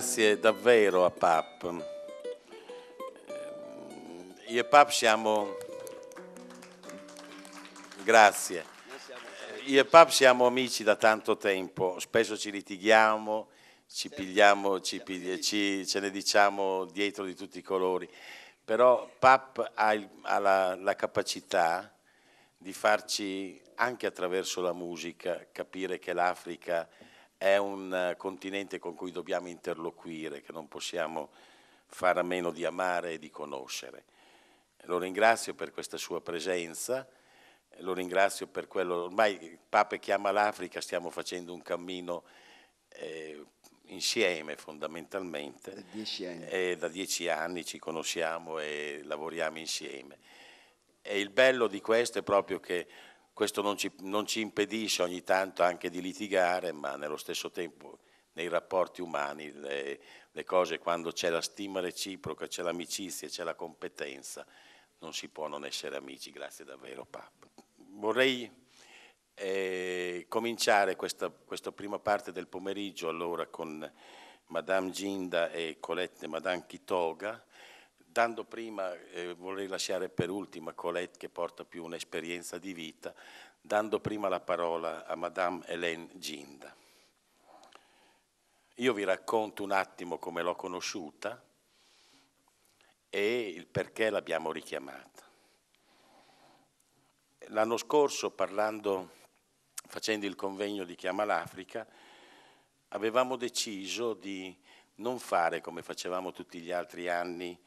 grazie davvero a Pap. Eh, io e Pap siamo... Grazie. Eh, io e Pap siamo amici da tanto tempo, spesso ci litighiamo, ci pigliamo, ci pigli... ci... ce ne diciamo dietro di tutti i colori, però Pap ha, il... ha la... la capacità di farci, anche attraverso la musica, capire che l'Africa è è un eh, continente con cui dobbiamo interloquire, che non possiamo fare a meno di amare e di conoscere. Lo ringrazio per questa sua presenza, lo ringrazio per quello, ormai il Pape chiama l'Africa, stiamo facendo un cammino eh, insieme fondamentalmente. Da dieci anni. da dieci anni ci conosciamo e lavoriamo insieme. E il bello di questo è proprio che questo non ci, non ci impedisce ogni tanto anche di litigare, ma nello stesso tempo nei rapporti umani le, le cose quando c'è la stima reciproca, c'è l'amicizia, c'è la competenza, non si può non essere amici. Grazie davvero Papa. Vorrei eh, cominciare questa, questa, prima parte del pomeriggio allora con Madame Ginda e Colette Madame Chitoga citando prima, eh, vorrei lasciare per ultima Colette che porta più un'esperienza di vita, dando prima la parola a Madame Hélène Ginda. Io vi racconto un attimo come l'ho conosciuta e il perché l'abbiamo richiamata. L'anno scorso, parlando, facendo il convegno di Chiama l'Africa, avevamo deciso di non fare come facevamo tutti gli altri anni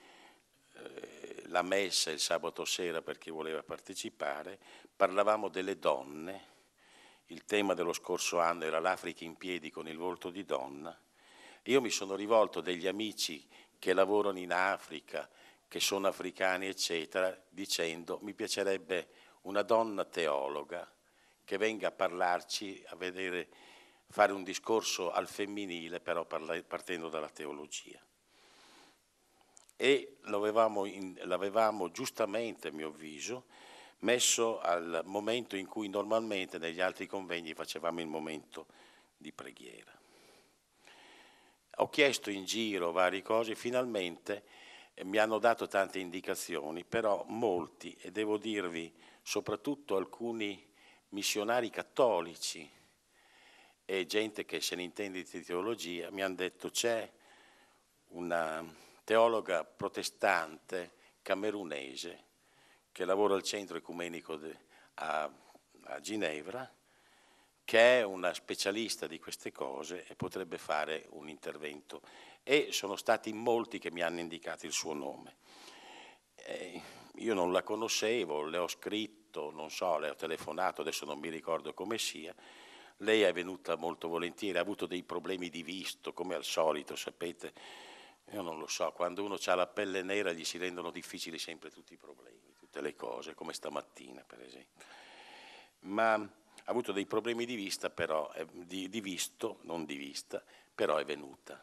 la messa il sabato sera per chi voleva partecipare, parlavamo delle donne, il tema dello scorso anno era l'Africa in piedi con il volto di donna, io mi sono rivolto a degli amici che lavorano in Africa, che sono africani, eccetera, dicendo mi piacerebbe una donna teologa che venga a parlarci, a vedere, fare un discorso al femminile, però partendo dalla teologia e l'avevamo giustamente, a mio avviso, messo al momento in cui normalmente negli altri convegni facevamo il momento di preghiera. Ho chiesto in giro varie cose, finalmente eh, mi hanno dato tante indicazioni, però molti, e devo dirvi soprattutto alcuni missionari cattolici e gente che se ne intende di teologia, mi hanno detto c'è una teologa protestante camerunese che lavora al centro ecumenico de, a, a Ginevra, che è una specialista di queste cose e potrebbe fare un intervento. E sono stati molti che mi hanno indicato il suo nome. E eh, io non la conoscevo, le ho scritto, non so, le ho telefonato, adesso non mi ricordo come sia. Lei è venuta molto volentieri, ha avuto dei problemi di visto, come al solito, sapete io non lo so, quando uno ha la pelle nera gli si rendono difficili sempre tutti i problemi, tutte le cose, come stamattina per esempio. Ma ha avuto dei problemi di vista, però, eh, di, di visto, non di vista, però è venuta.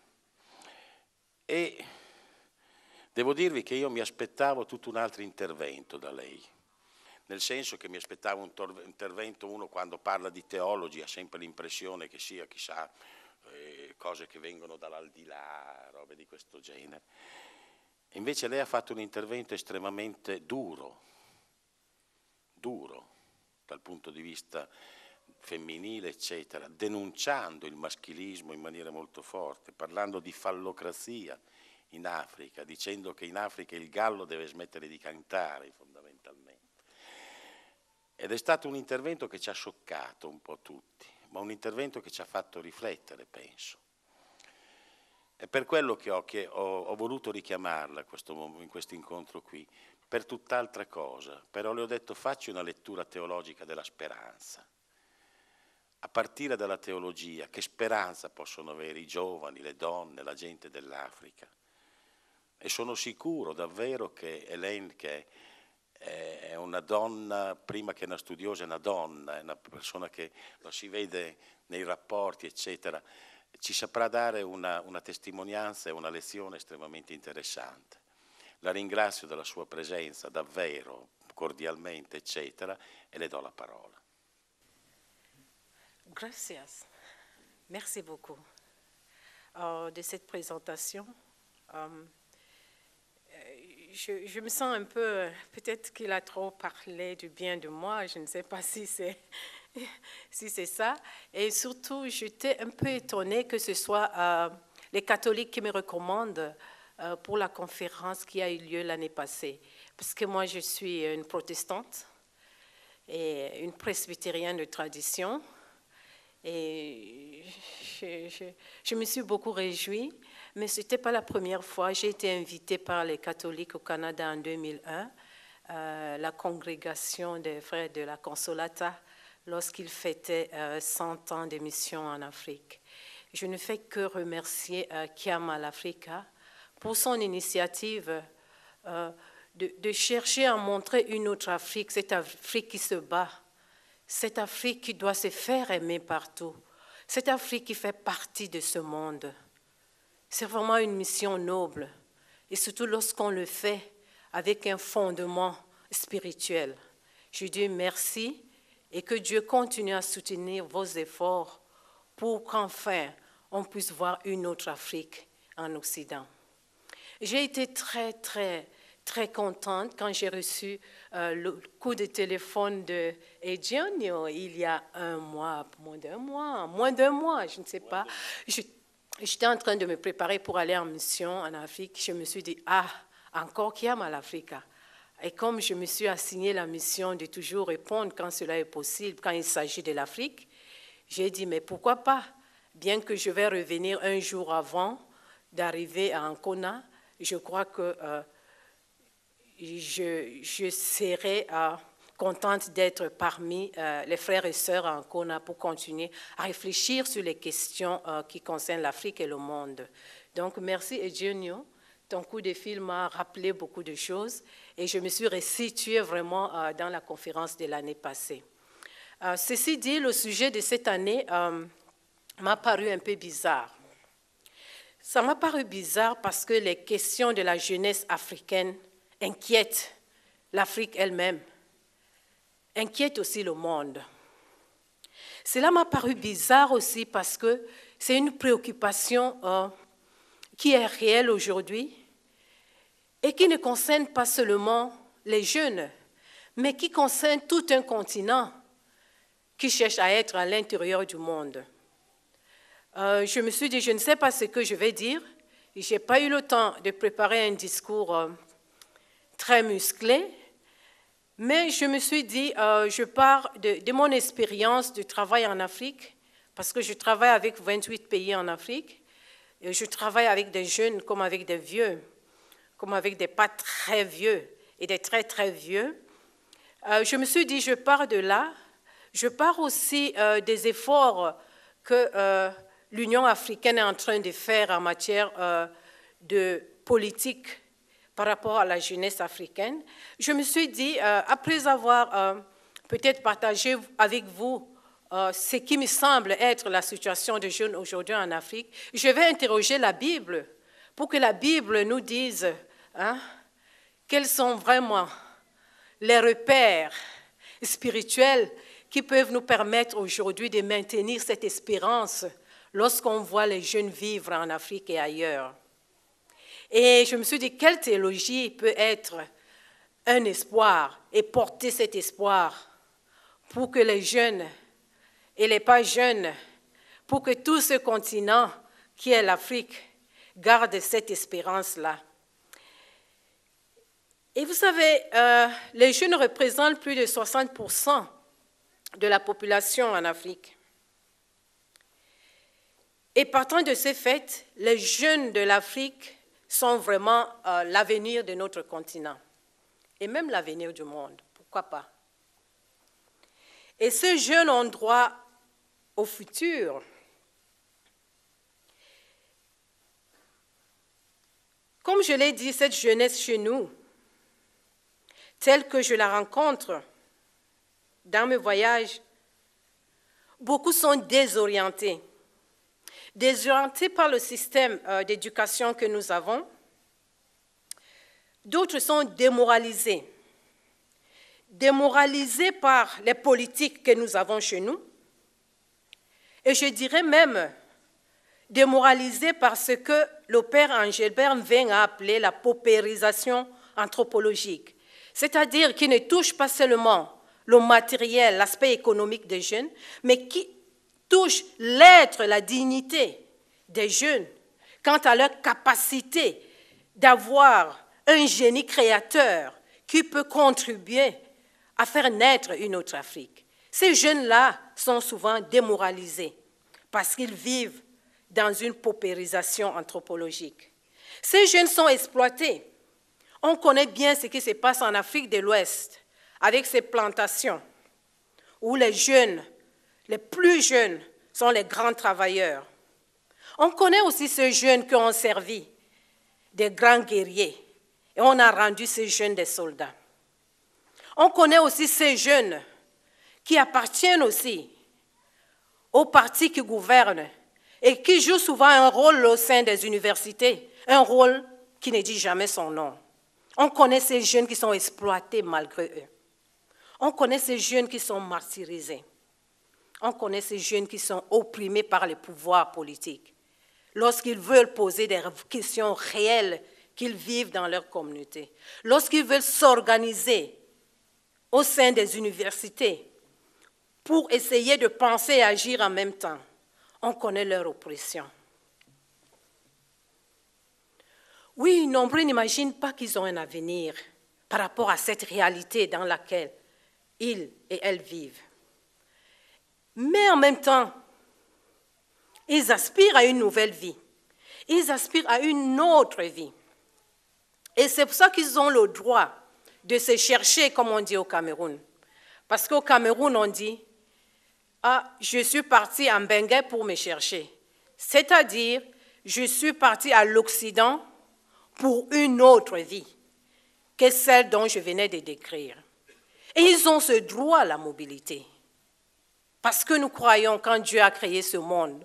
E devo dirvi che io mi aspettavo tutto un altro intervento da lei, nel senso che mi aspettavo un intervento, uno quando parla di teologi ha sempre l'impressione che sia, chissà, cose che vengono dall'aldilà, robe di questo genere. invece lei ha fatto un intervento estremamente duro, duro dal punto di vista femminile, eccetera, denunciando il maschilismo in maniera molto forte, parlando di fallocrazia in Africa, dicendo che in Africa il gallo deve smettere di cantare fondamentalmente. Ed è stato un intervento che ci ha scioccato un po' tutti, ma un intervento che ci ha fatto riflettere, penso. È per quello che ho, che ho, ho voluto richiamarla questo, in questo incontro qui, per tutt'altra cosa, però le ho detto facci una lettura teologica della speranza, a partire dalla teologia, che speranza possono avere i giovani, le donne, la gente dell'Africa. E sono sicuro davvero che Elaine, che è una donna, prima che una studiosa, è una donna, è una persona che lo si vede nei rapporti, eccetera, ci saprà dare una, una testimonianza e una lezione estremamente interessante. La ringrazio della sua presenza davvero, cordialmente, eccetera, e le do la parola. Grazie, merci beaucoup uh, de cette présentation. Um, je, je, me sens un peu, peut-être qu'il a trop parlé du bien de moi, je ne sais pas si c'est si c'est ça. Et surtout, j'étais un peu étonnée que ce soit euh, les catholiques qui me recommandent euh, pour la conférence qui a eu lieu l'année passée. Parce que moi, je suis une protestante et une presbytérienne de tradition. Et je, me suis beaucoup réjouie, mais ce n'était pas la première fois. J'ai été invitée par les catholiques au Canada en 2001, euh, la congrégation des frères de la Consolata lorsqu'il fêtait 100 euh, ans de mission en Afrique. Je ne fais que remercier euh, Kiama l'Africa pour son initiative euh, de, chercher à montrer une autre Afrique, cette Afrique qui se bat, cette Afrique qui doit se faire aimer partout, cette Afrique qui fait partie de ce monde. C'est vraiment une mission noble, et surtout lorsqu'on le fait avec un fondement spirituel. Je dis merci et que Dieu continue à soutenir vos efforts pour qu'enfin on puisse voir une autre Afrique en Occident. J'ai été très, très, très contente quand j'ai reçu euh, le coup de téléphone de Edionio il y a un mois, moins d'un mois, moins d'un mois, je ne sais pas. J'étais en train de me préparer pour aller en mission en Afrique. Je me suis dit, ah, encore qui aime l'Afrique. Et comme je me suis assigné la mission de toujours répondre quand cela est possible, quand il s'agit de l'Afrique, j'ai dit, mais pourquoi pas Bien que je vais revenir un jour avant d'arriver à Ancona, je crois que euh, je, serai euh, contente d'être parmi euh, les frères et sœurs à Ancona pour continuer à réfléchir sur les questions qui concernent l'Afrique et le monde. Donc, merci Eugenio. Ton coup de fil m'a rappelé beaucoup de choses et je me suis restituée vraiment euh, dans la conférence de l'année passée. Euh, ceci dit, le sujet de cette année euh, m'a paru un peu bizarre. Ça m'a paru bizarre parce que les questions de la jeunesse africaine inquiètent l'Afrique elle-même, inquiètent aussi le monde. Cela m'a paru bizarre aussi parce que c'est une préoccupation qui est réelle aujourd'hui et qui ne concerne pas seulement les jeunes, mais qui concerne tout un continent qui cherche à être à l'intérieur du monde. Euh, je me suis dit, je ne sais pas ce que je vais dire. Je n'ai pas eu le temps de préparer un discours euh, très musclé, mais je me suis dit, euh, je pars de, de mon expérience du travail en Afrique, parce que je travaille avec 28 pays en Afrique, et je travaille avec des jeunes comme avec des vieux comme avec des pas très vieux et des très très vieux, euh, je me suis dit, je pars de là, je pars aussi euh, des efforts que euh, l'Union africaine est en train de faire en matière de politique par rapport à la jeunesse africaine. Je me suis dit, après avoir peut-être partagé avec vous ce qui me semble être la situation des jeunes aujourd'hui en Afrique, je vais interroger la Bible pour que la Bible nous dise Hein? quels sont vraiment les repères spirituels qui peuvent nous permettre aujourd'hui de maintenir cette espérance lorsqu'on voit les jeunes vivre en Afrique et ailleurs. Et je me suis dit, quelle théologie peut être un espoir et porter cet espoir pour que les jeunes et les pas jeunes, pour que tout ce continent qui est l'Afrique garde cette espérance-là. Et vous savez, euh, les jeunes représentent plus de 60% de la population en Afrique. Et partant de ces faits, les jeunes de l'Afrique sont vraiment euh, l'avenir de notre continent et même l'avenir du monde, pourquoi pas. Et ces jeunes ont droit au futur. Comme je l'ai dit, cette jeunesse chez nous telle que je la rencontre dans mes voyages, beaucoup sont désorientés. Désorientés par le système euh, d'éducation que nous avons. D'autres sont démoralisés. Démoralisés par les politiques que nous avons chez nous. Et je dirais même démoralisés par ce que le père Angelbert vient à appeler la paupérisation anthropologique c'est-à-dire qui ne touche pas seulement le matériel, l'aspect économique des jeunes, mais qui touche l'être, la dignité des jeunes quant à leur capacité d'avoir un génie créateur qui peut contribuer à faire naître une autre Afrique. Ces jeunes-là sont souvent démoralisés parce qu'ils vivent dans une paupérisation anthropologique. Ces jeunes sont exploités on connaît bien ce qui se passe en Afrique de l'Ouest avec ces plantations où les jeunes, les plus jeunes, sont les grands travailleurs. On connaît aussi ces jeunes qui ont servi, des grands guerriers, et on a rendu ces jeunes des soldats. On connaît aussi ces jeunes qui appartiennent aussi aux partis qui gouvernent et qui jouent souvent un rôle au sein des universités, un rôle qui ne dit jamais son nom. On connaît ces jeunes qui sont exploités malgré eux. On connaît ces jeunes qui sont martyrisés. On connaît ces jeunes qui sont opprimés par les pouvoirs politiques. Lorsqu'ils veulent poser des questions réelles qu'ils vivent dans leur communauté, lorsqu'ils veulent s'organiser au sein des universités pour essayer de penser et agir en même temps, on connaît leur oppression. Oui, nombreux n'imaginent pas qu'ils ont un avenir par rapport à cette réalité dans laquelle ils et elles vivent. Mais en même temps, ils aspirent à une nouvelle vie. Ils aspirent à une autre vie. Et c'est pour ça qu'ils ont le droit de se chercher, comme on dit au Cameroun. Parce qu'au Cameroun, on dit, ah, je suis parti en Benguet pour me chercher. C'est-à-dire, je suis parti à l'Occident pour une autre vie que celle dont je venais de décrire. Et ils ont ce droit à la mobilité. Parce que nous croyons quand Dieu a créé ce monde,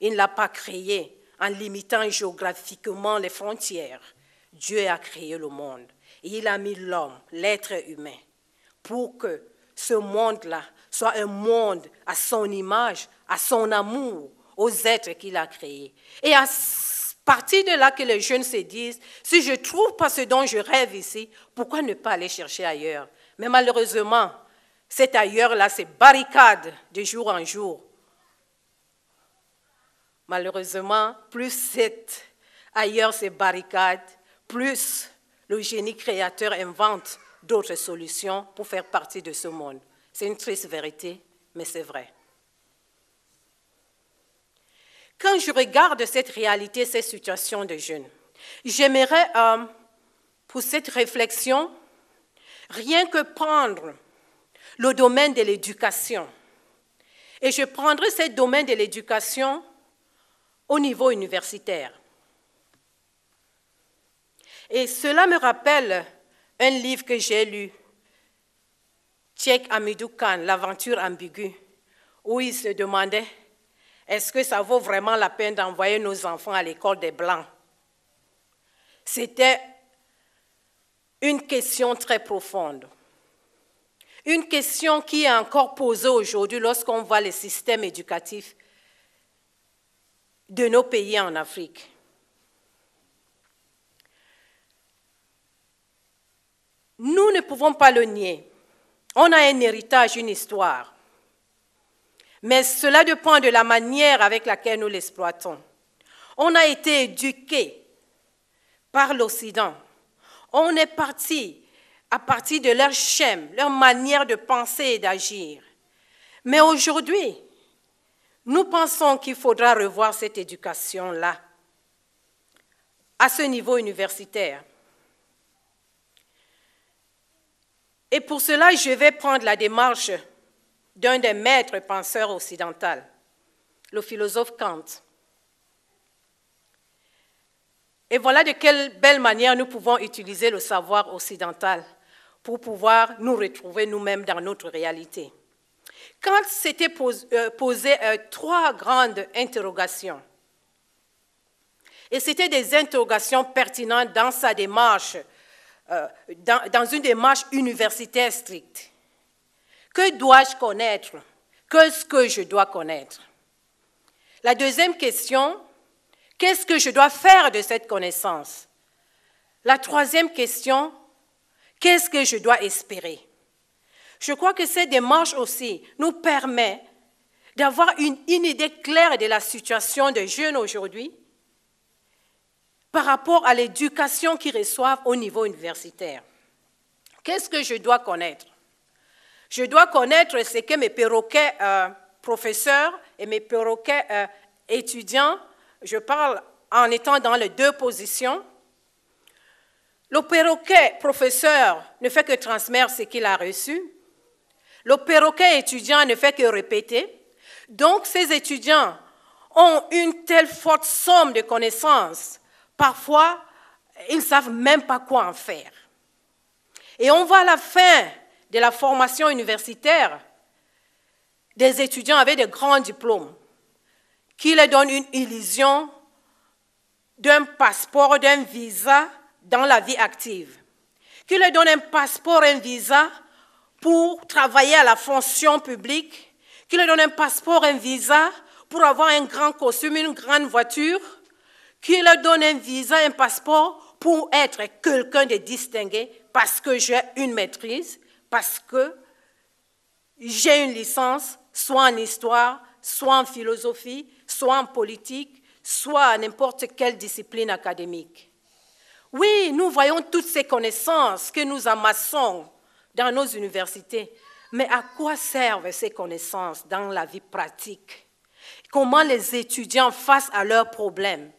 il ne l'a pas créé en limitant géographiquement les frontières. Dieu a créé le monde et il a mis l'homme, l'être humain, pour que ce monde-là soit un monde à son image, à son amour, aux êtres qu'il a créés et à partir de là que les jeunes se disent, si je ne trouve pas ce dont je rêve ici, pourquoi ne pas aller chercher ailleurs Mais malheureusement, cet ailleurs-là c'est barricade de jour en jour. Malheureusement, plus cet ailleurs c'est barricade, plus le génie créateur invente d'autres solutions pour faire partie de ce monde. C'est une triste vérité, mais c'est vrai. Quand je regarde cette réalité, cette situation de jeunes, j'aimerais, euh, pour cette réflexion, rien que prendre le domaine de l'éducation. Et je prendrai ce domaine de l'éducation au niveau universitaire. Et cela me rappelle un livre que j'ai lu, Tchèque Amidou Khan, L'aventure ambiguë, où il se demandait est-ce que ça vaut vraiment la peine d'envoyer nos enfants à l'école des Blancs C'était une question très profonde. Une question qui est encore posée aujourd'hui lorsqu'on voit le système éducatif de nos pays en Afrique. Nous ne pouvons pas le nier. On a un héritage, une histoire mais cela dépend de la manière avec laquelle nous l'exploitons. On a été éduqués par l'Occident. On est parti à partir de leur schéma, leur manière de penser et d'agir. Mais aujourd'hui, nous pensons qu'il faudra revoir cette éducation-là à ce niveau universitaire. Et pour cela, je vais prendre la démarche d'un des maîtres penseurs occidentaux, le philosophe Kant. Et voilà de quelle belle manière nous pouvons utiliser le savoir occidental pour pouvoir nous retrouver nous-mêmes dans notre réalité. Kant s'était euh, posé, euh, trois grandes interrogations. Et c'était des interrogations pertinentes dans sa démarche, euh, dans une démarche universitaire stricte. Que dois-je connaître Qu'est-ce que je dois connaître La deuxième question, qu'est-ce que je dois faire de cette connaissance La troisième question, qu'est-ce que je dois espérer Je crois que cette démarche aussi nous permet d'avoir une, idée claire de la situation des jeunes aujourd'hui par rapport à l'éducation qu'ils reçoivent au niveau universitaire. Qu'est-ce que je dois connaître je dois connaître ce que mes perroquets euh, professeurs et mes perroquets euh, étudiants, je parle en étant dans les deux positions. Le perroquet professeur ne fait que transmettre ce qu'il a reçu. Le perroquet étudiant ne fait que répéter. Donc ces étudiants ont une telle forte somme de connaissances, parfois ils ne savent même pas quoi en faire. Et on voit la fin de la formation universitaire des étudiants avec de grands diplômes, qui leur donnent une illusion d'un passeport, d'un visa dans la vie active, qui leur donne un passeport, un visa pour travailler à la fonction publique, qui leur donne un passeport, un visa pour avoir un grand costume, une grande voiture, qui leur donne un visa, un passeport pour être quelqu'un de distingué parce que j'ai une maîtrise, parce que j'ai une licence, soit en histoire, soit en philosophie, soit en politique, soit à n'importe quelle discipline académique. Oui, nous voyons toutes ces connaissances que nous amassons dans nos universités, mais à quoi servent ces connaissances dans la vie pratique Comment les étudiants, face à leurs problèmes,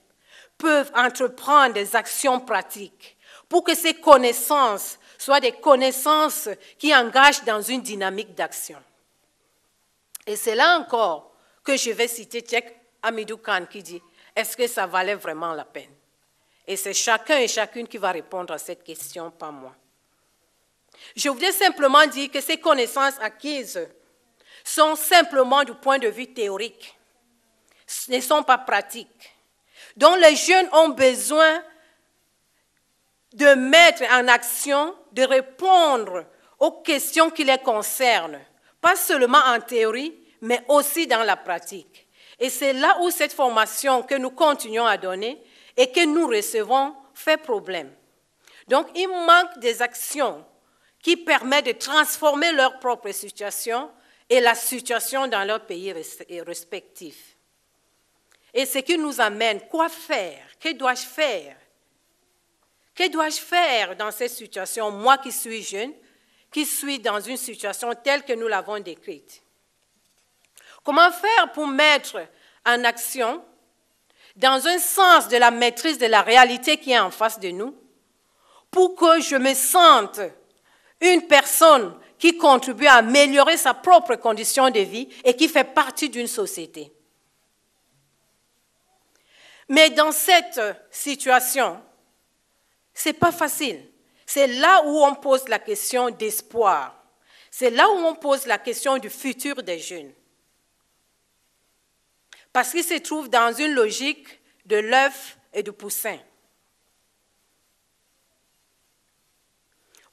peuvent entreprendre des actions pratiques pour que ces connaissances soit des connaissances qui engagent dans une dynamique d'action. Et c'est là encore que je vais citer Tchèque Amidou Khan qui dit Est-ce que ça valait vraiment la peine Et c'est chacun et chacune qui va répondre à cette question, pas moi. Je voudrais simplement dire que ces connaissances acquises sont simplement du point de vue théorique, ne sont pas pratiques, dont les jeunes ont besoin de mettre en action, de répondre aux questions qui les concernent, pas seulement en théorie, mais aussi dans la pratique. Et c'est là où cette formation que nous continuons à donner et que nous recevons fait problème. Donc, il manque des actions qui permettent de transformer leur propre situation et la situation dans leur pays respectif. Et ce qui nous amène, quoi faire, que dois-je faire que dois-je faire dans cette situation, moi qui suis jeune, qui suis dans une situation telle que nous l'avons décrite Comment faire pour mettre en action, dans un sens de la maîtrise de la réalité qui est en face de nous, pour que je me sente une personne qui contribue à améliorer sa propre condition de vie et qui fait partie d'une société. Mais dans cette situation, c'est pas facile. C'est là où on pose la question d'espoir. C'est là où on pose la question du futur des jeunes. Parce qu'ils se trouvent dans une logique de l'œuf et du poussin.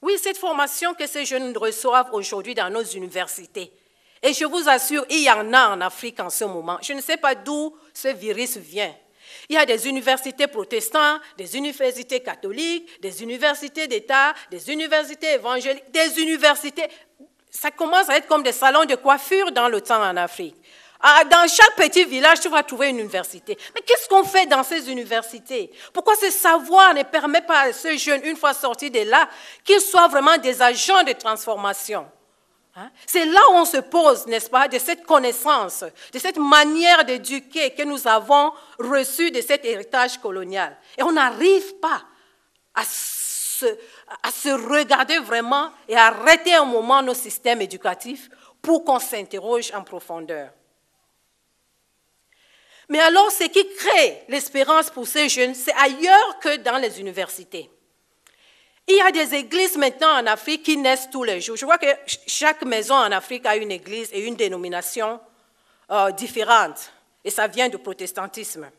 Oui, cette formation que ces jeunes reçoivent aujourd'hui dans nos universités, et je vous assure, il y en a en Afrique en ce moment. Je ne sais pas d'où ce virus vient. Il y a des universités protestantes, des universités catholiques, des universités d'État, des universités évangéliques, des universités... Ça commence à être comme des salons de coiffure dans le temps en Afrique. Ah, dans chaque petit village, tu vas trouver une université. Mais qu'est-ce qu'on fait dans ces universités Pourquoi ce savoir ne permet pas à ces jeunes, une fois sortis de là, qu'ils soient vraiment des agents de transformation Hein? C'est là où on se pose, n'est-ce pas, de cette connaissance, de cette manière d'éduquer que nous avons reçue de cet héritage colonial. Et on n'arrive pas à se, à se regarder vraiment et à arrêter un moment nos systèmes éducatifs pour qu'on s'interroge en profondeur. Mais alors, ce qui crée l'espérance pour ces jeunes, c'est ailleurs que dans les universités. Il y a des églises maintenant en Afrique qui naissent tous les jours. Je vois que chaque maison en Afrique a une église et une dénomination euh, différente. Et ça vient du protestantisme.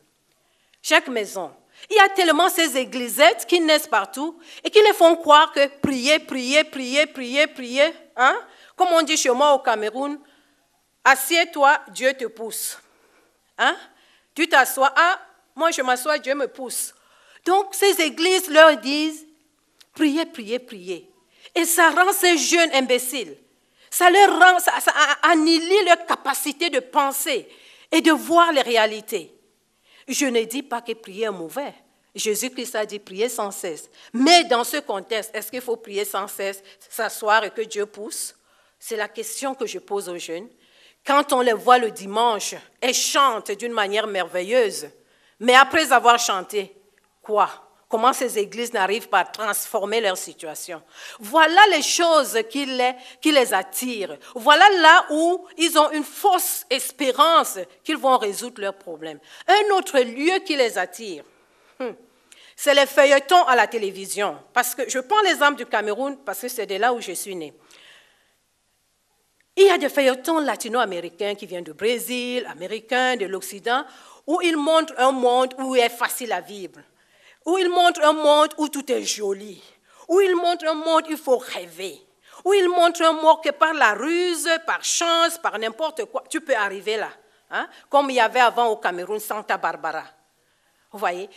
Chaque maison. Il y a tellement ces églisettes qui naissent partout et qui les font croire que prier, prier, prier, prier, prier, hein? comme on dit chez moi au Cameroun, assieds-toi, Dieu te pousse. Hein? Tu t'assois, ah, moi je m'assois, Dieu me pousse. Donc ces églises leur disent, Priez, prier, prier. Et ça rend ces jeunes imbéciles. Ça leur rend, ça, leur capacité de penser et de voir les réalités. Je ne dis pas que prier est mauvais. Jésus-Christ a dit prier sans cesse. Mais dans ce contexte, est-ce qu'il faut prier sans cesse, s'asseoir et que Dieu pousse C'est la question que je pose aux jeunes. Quand on les voit le dimanche, et chantent d'une manière merveilleuse. Mais après avoir chanté, quoi comment ces églises n'arrivent pas à transformer leur situation. Voilà les choses qui les, attirent. Voilà là où ils ont une fausse espérance qu'ils vont résoudre leurs problèmes. Un autre lieu qui les attire, hmm, c'est les feuilletons à la télévision. Parce que je prends l'exemple du Cameroun parce que c'est de là où je suis né. Il y a des feuilletons latino-américains qui viennent du Brésil, américains, de l'Occident, où ils montrent un monde où il est facile à vivre où il montre un monde où tout est joli, où il montre un monde où il faut rêver, où il montre un monde que par la ruse, par chance, par n'importe quoi, tu peux arriver là. Hein? Comme il y avait avant au Cameroun, Santa Barbara. Vous voyez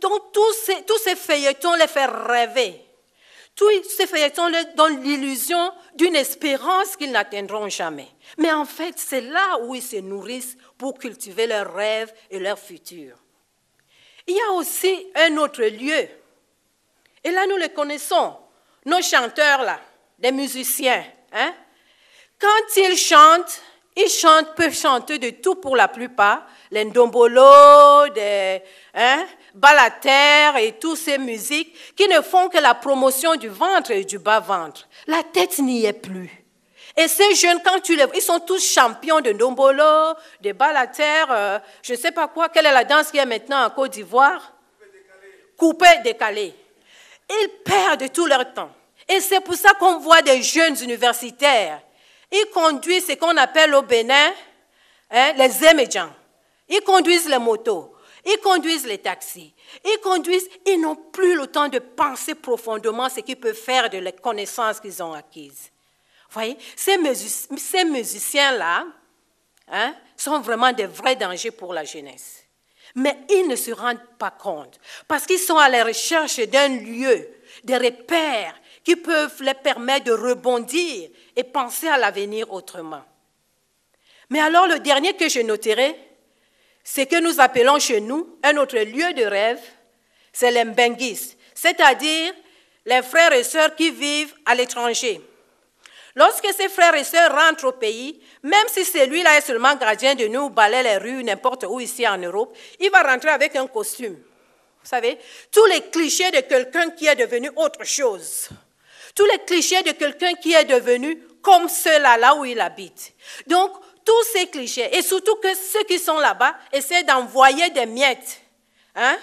Donc tous ces, tous ces feuilletons les font rêver. Tous ces feuilletons les donnent l'illusion d'une espérance qu'ils n'atteindront jamais. Mais en fait, c'est là où ils se nourrissent pour cultiver leurs rêves et leur futur. Il y a aussi un autre lieu. Et là, nous le connaissons, nos chanteurs là, des musiciens. Hein? Quand ils chantent, ils chantent, peuvent chanter de tout pour la plupart, les ndombolo, des hein, et toutes ces musiques qui ne font que la promotion du ventre et du bas-ventre. La tête n'y est plus. Et ces jeunes, quand tu les vois, ils sont tous champions de Nombolo, de bal à terre, euh, je ne sais pas quoi. Quelle est la danse qu'il y a maintenant en Côte d'Ivoire Coupé, décalé. Ils perdent tout leur temps. Et c'est pour ça qu'on voit des jeunes universitaires. Ils conduisent ce qu'on appelle au Bénin hein, les émédiants. Ils conduisent les motos. Ils conduisent les taxis. Ils conduisent, ils n'ont plus le temps de penser profondément ce qu'ils peuvent faire de les connaissances qu'ils ont acquises voyez, ces, musiciens-là hein, sont vraiment des vrais dangers pour la jeunesse. Mais ils ne se rendent pas compte parce qu'ils sont à la recherche d'un lieu, des repères qui peuvent les permettre de rebondir et penser à l'avenir autrement. Mais alors le dernier que je noterai, c'est que nous appelons chez nous un autre lieu de rêve, c'est les c'est-à-dire les frères et sœurs qui vivent à l'étranger Lorsque ses frères et sœurs rentrent au pays, même si celui-là est seulement gardien de nous, balaie les rues n'importe où ici en Europe, il va rentrer avec un costume. Vous savez, tous les clichés de quelqu'un qui est devenu autre chose. Tous les clichés de quelqu'un qui est devenu comme ceux-là, là où il habite. Donc, tous ces clichés, et surtout que ceux qui sont là-bas essaient d'envoyer des miettes. Hein?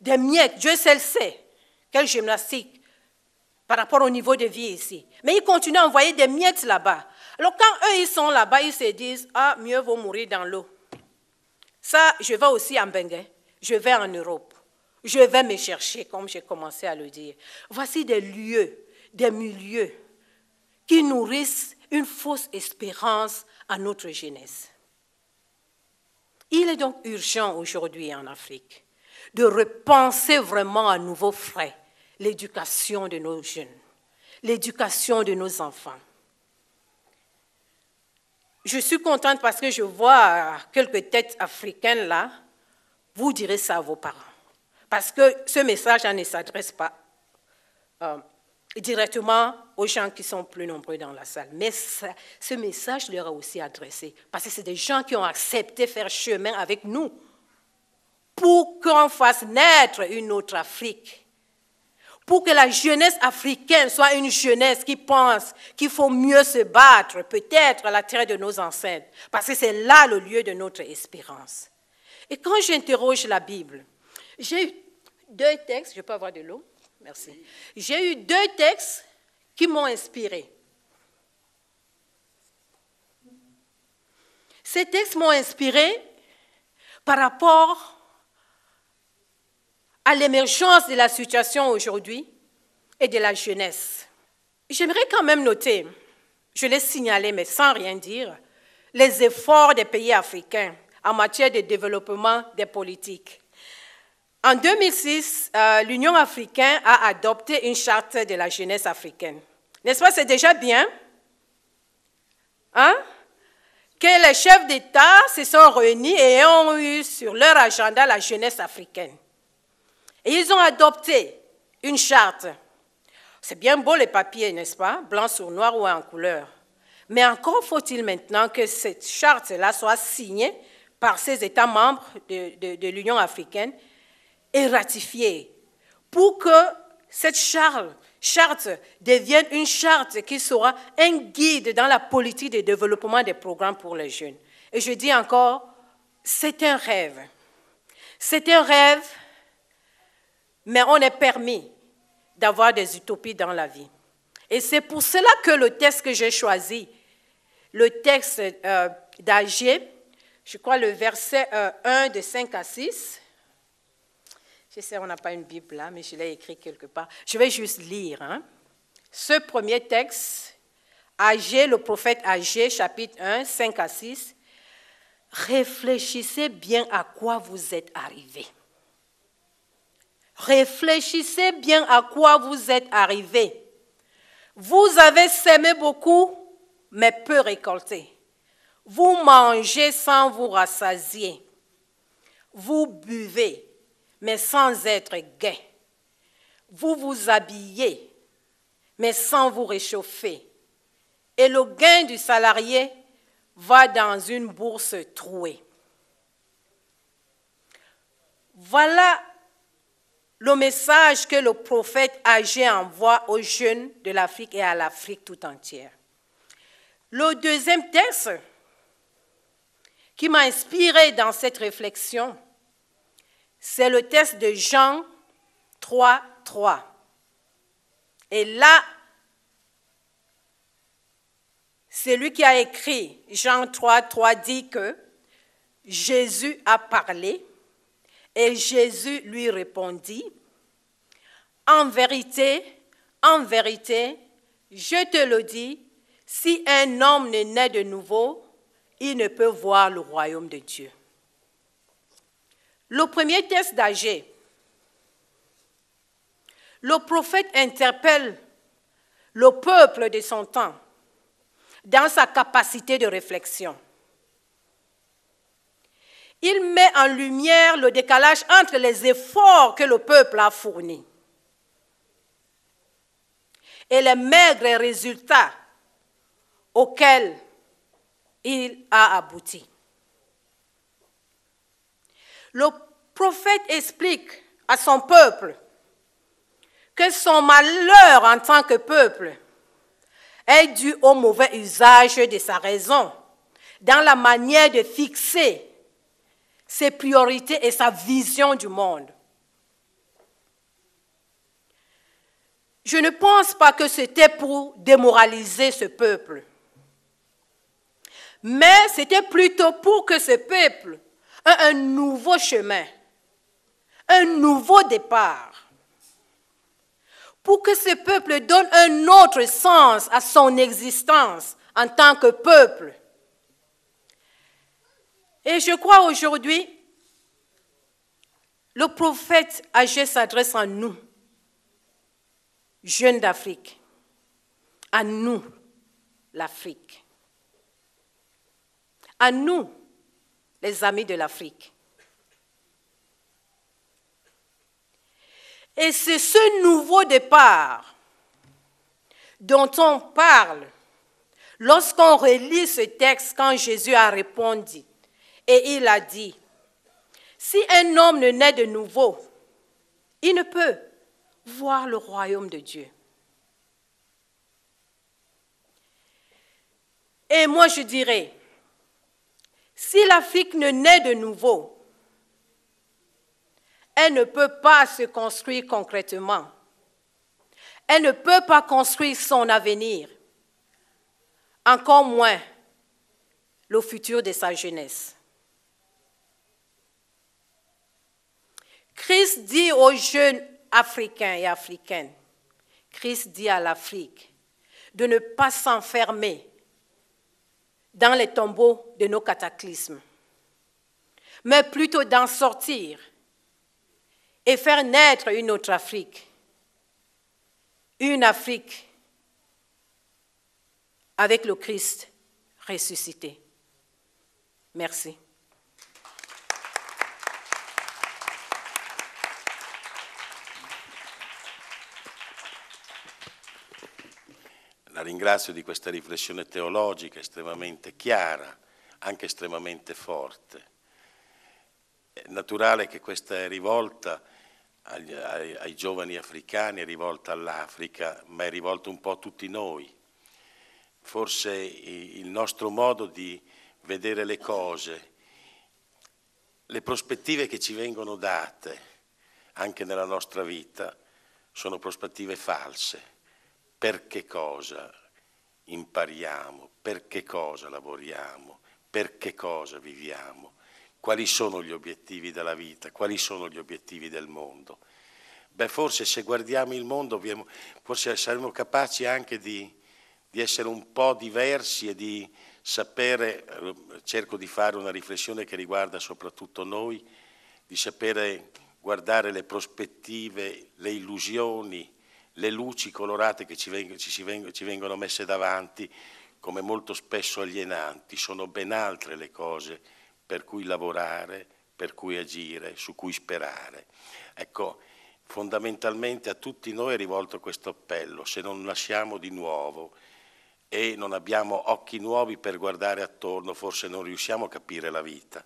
Des miettes, Dieu seul sait. Quelle gymnastique par rapport au niveau de vie ici. Mais ils continuent à envoyer des miettes là-bas. Alors quand eux, ils sont là-bas, ils se disent, ah, mieux vaut mourir dans l'eau. Ça, je vais aussi en Benguin, je vais en Europe, je vais me chercher, comme j'ai commencé à le dire. Voici des lieux, des milieux qui nourrissent une fausse espérance à notre jeunesse. Il est donc urgent aujourd'hui en Afrique de repenser vraiment à nouveau frais l'éducation de nos jeunes, l'éducation de nos enfants. Je suis contente parce que je vois quelques têtes africaines là. Vous direz ça à vos parents. Parce que ce message ne s'adresse pas euh, directement aux gens qui sont plus nombreux dans la salle. Mais ce message leur est aussi adressé. Parce que c'est des gens qui ont accepté faire chemin avec nous pour qu'on fasse naître une autre Afrique pour que la jeunesse africaine soit une jeunesse qui pense qu'il faut mieux se battre, peut-être à la terre de nos ancêtres, parce que c'est là le lieu de notre espérance. Et quand j'interroge la Bible, j'ai eu deux textes, je peux avoir de l'eau, merci. J'ai eu deux textes qui m'ont inspiré. Ces textes m'ont inspiré par rapport à l'émergence de la situation aujourd'hui et de la jeunesse. J'aimerais quand même noter, je l'ai signalé mais sans rien dire, les efforts des pays africains en matière de développement des politiques. En 2006, euh, l'Union africaine a adopté une charte de la jeunesse africaine. N'est-ce pas, c'est déjà bien hein? que les chefs d'État se sont réunis et ont eu sur leur agenda la jeunesse africaine. Et ils ont adopté une charte. C'est bien beau les papiers, n'est-ce pas Blanc sur noir ou en couleur. Mais encore faut-il maintenant que cette charte-là soit signée par ces États membres de, l'Union africaine et ratifiée pour que cette charte, charte devienne une charte qui sera un guide dans la politique de développement des programmes pour les jeunes. Et je dis encore, c'est un rêve. C'est un rêve mais on est permis d'avoir des utopies dans la vie. Et c'est pour cela que le texte que j'ai choisi, le texte euh, je crois le verset 1 euh, de 5 à 6, je sais, on n'a pas une Bible là, mais je l'ai écrit quelque part. Je vais juste lire. Hein. Ce premier texte, Agé, le prophète Agé, chapitre 1, 5 à 6, réfléchissez bien à quoi vous êtes arrivés. Réfléchissez bien à quoi vous êtes arrivé. Vous avez semé beaucoup, mais peu récolté. Vous mangez sans vous rassasier. Vous buvez, mais sans être gai. Vous vous habillez, mais sans vous réchauffer. Et le gain du salarié va dans une bourse trouée. Voilà le message que le prophète Agé envoie aux jeunes de l'Afrique et à l'Afrique tout entière. Le deuxième texte qui m'a inspiré dans cette réflexion, c'est le texte de Jean 3, 3. Et là, celui qui a écrit Jean 3, 3 dit que Jésus a parlé et Jésus lui répondit, En vérité, en vérité, je te le dis, si un homme ne naît de nouveau, il ne peut voir le royaume de Dieu. Le premier test d'âge. Le prophète interpelle le peuple de son temps dans sa capacité de réflexion il met en lumière le décalage entre les efforts que le peuple a fournis et les maigres résultats auxquels il a abouti. Le prophète explique à son peuple que son malheur en tant que peuple est dû au mauvais usage de sa raison, dans la manière de fixer ses priorités et sa vision du monde. Je ne pense pas que c'était pour démoraliser ce peuple, mais c'était plutôt pour que ce peuple ait un nouveau chemin, un nouveau départ, pour que ce peuple donne un autre sens à son existence en tant que peuple et je crois aujourd'hui, le prophète âgé s'adresse à nous, jeunes d'Afrique, à nous, l'Afrique, à nous, les amis de l'Afrique. Et c'est ce nouveau départ dont on parle lorsqu'on relit ce texte quand Jésus a répondu et il a dit, si un homme ne naît de nouveau, il ne peut voir le royaume de Dieu. Et moi, je dirais, si l'Afrique ne naît de nouveau, elle ne peut pas se construire concrètement. Elle ne peut pas construire son avenir, encore moins le futur de sa jeunesse. Christ dit aux jeunes Africains et Africaines, Christ dit à l'Afrique de ne pas s'enfermer dans les tombeaux de nos cataclysmes, mais plutôt d'en sortir et faire naître une autre Afrique, une Afrique avec le Christ ressuscité. Merci. La ringrazio di questa riflessione teologica estremamente chiara, anche estremamente forte. È naturale che questa è rivolta agli, ai, ai giovani africani, è rivolta all'Africa, ma è rivolta un po' a tutti noi. Forse il nostro modo di vedere le cose, le prospettive che ci vengono date anche nella nostra vita sono prospettive false per che cosa impariamo, per che cosa lavoriamo, per che cosa viviamo, quali sono gli obiettivi della vita, quali sono gli obiettivi del mondo. Beh, forse se guardiamo il mondo, forse saremo capaci anche di, di essere un po' diversi e di sapere, eh, cerco di fare una riflessione che riguarda soprattutto noi, di sapere guardare le prospettive, le illusioni, le luci colorate che ci, veng- ci, veng- ci vengono messe davanti come molto spesso alienanti, sono ben altre le cose per cui lavorare, per cui agire, su cui sperare. Ecco, fondamentalmente a tutti noi è rivolto questo appello, se non nasciamo di nuovo e non abbiamo occhi nuovi per guardare attorno, forse non riusciamo a capire la vita.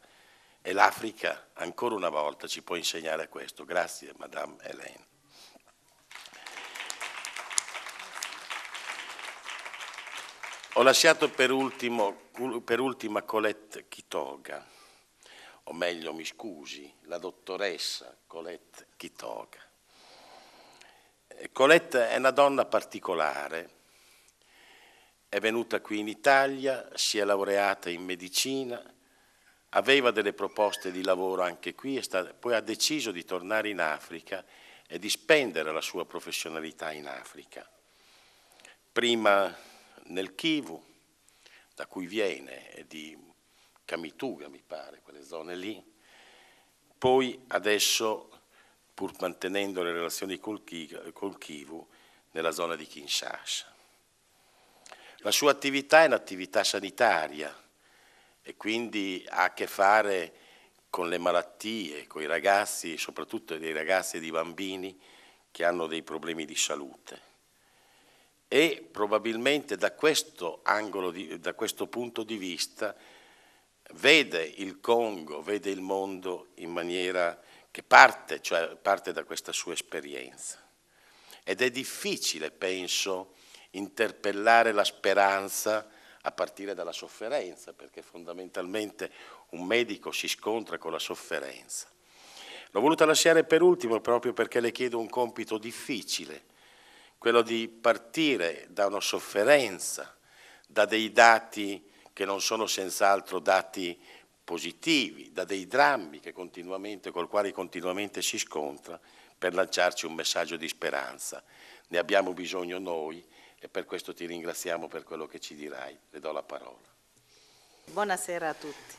E l'Africa ancora una volta ci può insegnare a questo. Grazie, Madame Hélène. Ho lasciato per, ultimo, per ultima Colette Chitoga, o meglio mi scusi, la dottoressa Colette Chitoga. Eh, Colette è una donna particolare, è venuta qui in Italia, si è laureata in medicina, aveva delle proposte di lavoro anche qui, poi ha deciso di tornare in Africa e di spendere la sua professionalità in Africa. Prima nel Kivu, da cui viene, e di Kamituga mi pare, quelle zone lì. Poi adesso, pur mantenendo le relazioni col, col Kivu, nella zona di Kinshasa. La sua attività è un'attività sanitaria e quindi ha a che fare con le malattie, con i ragazzi, soprattutto dei ragazzi e dei bambini che hanno dei problemi di salute e probabilmente da questo, angolo di, da questo punto di vista vede il Congo, vede il mondo in maniera che parte, cioè parte da questa sua esperienza. Ed è difficile, penso, interpellare la speranza a partire dalla sofferenza, perché fondamentalmente un medico si scontra con la sofferenza. L'ho voluta lasciare per ultimo proprio perché le chiedo un compito difficile quello di partire da una sofferenza, da dei dati che non sono senz'altro dati positivi, da dei drammi col quali continuamente si scontra, per lanciarci un messaggio di speranza. Ne abbiamo bisogno noi e per questo ti ringraziamo per quello che ci dirai. Le do la parola. Buonasera a tutti.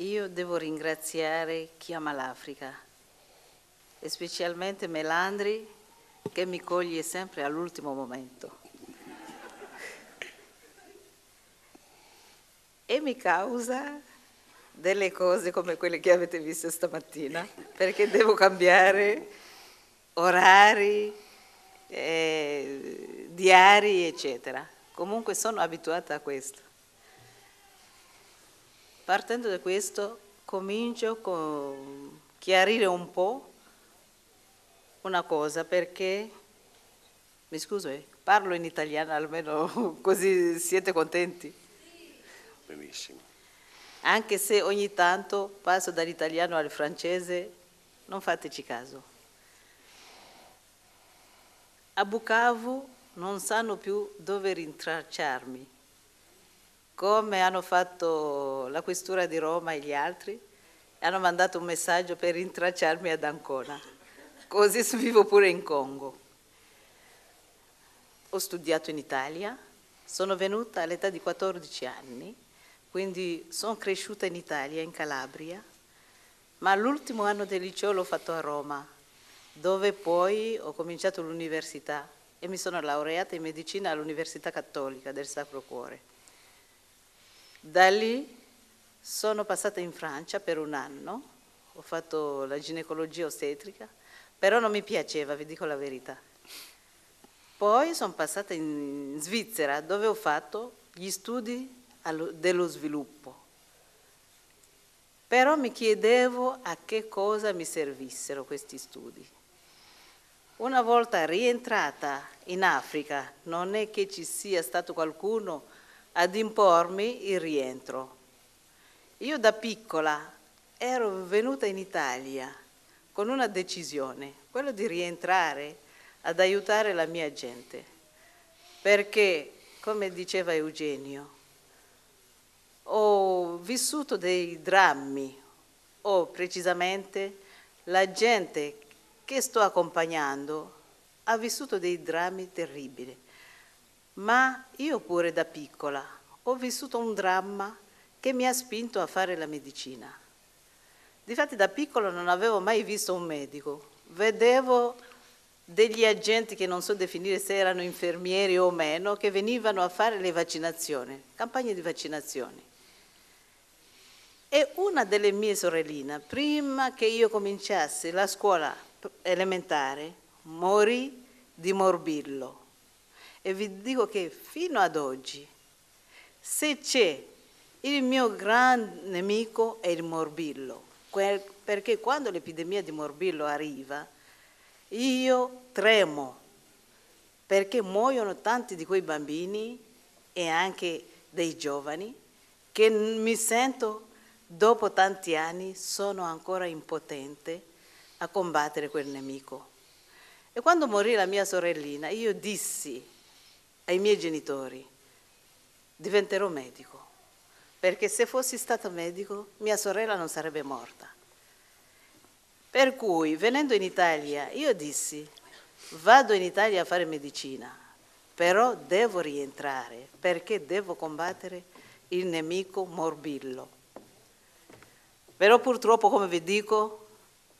Io devo ringraziare chi ama l'Africa e specialmente Melandri che mi coglie sempre all'ultimo momento. E mi causa delle cose come quelle che avete visto stamattina, perché devo cambiare orari, eh, diari, eccetera. Comunque sono abituata a questo. Partendo da questo, comincio a chiarire un po' una cosa perché, mi scuso, eh, parlo in italiano almeno così siete contenti? Benissimo. Anche se ogni tanto passo dall'italiano al francese, non fateci caso. A Bukavu non sanno più dove rintracciarmi, come hanno fatto la questura di Roma e gli altri, hanno mandato un messaggio per rintracciarmi ad Ancona. Così vivo pure in Congo. Ho studiato in Italia, sono venuta all'età di 14 anni, quindi sono cresciuta in Italia, in Calabria, ma l'ultimo anno del liceo l'ho fatto a Roma, dove poi ho cominciato l'università e mi sono laureata in medicina all'Università Cattolica del Sacro Cuore. Da lì sono passata in Francia per un anno, ho fatto la ginecologia ostetrica, però non mi piaceva, vi dico la verità. Poi sono passata in Svizzera dove ho fatto gli studi dello sviluppo. Però mi chiedevo a che cosa mi servissero questi studi. Una volta rientrata in Africa, non è che ci sia stato qualcuno ad impormi il rientro. Io da piccola ero venuta in Italia con una decisione, quella di rientrare ad aiutare la mia gente, perché, come diceva Eugenio, ho vissuto dei drammi, o precisamente la gente che sto accompagnando ha vissuto dei drammi terribili, ma io pure da piccola ho vissuto un dramma che mi ha spinto a fare la medicina. Difatti da piccolo non avevo mai visto un medico, vedevo degli agenti che non so definire se erano infermieri o meno, che venivano a fare le vaccinazioni, campagne di vaccinazioni. E una delle mie sorelline, prima che io cominciassi la scuola elementare, morì di morbillo. E vi dico che fino ad oggi, se c'è il mio gran nemico è il morbillo perché quando l'epidemia di morbillo arriva, io tremo perché muoiono tanti di quei bambini e anche dei giovani che mi sento dopo tanti anni sono ancora impotente a combattere quel nemico. E quando morì la mia sorellina io dissi ai miei genitori diventerò medico perché se fossi stato medico mia sorella non sarebbe morta. Per cui venendo in Italia io dissi vado in Italia a fare medicina, però devo rientrare perché devo combattere il nemico morbillo. Però purtroppo, come vi dico,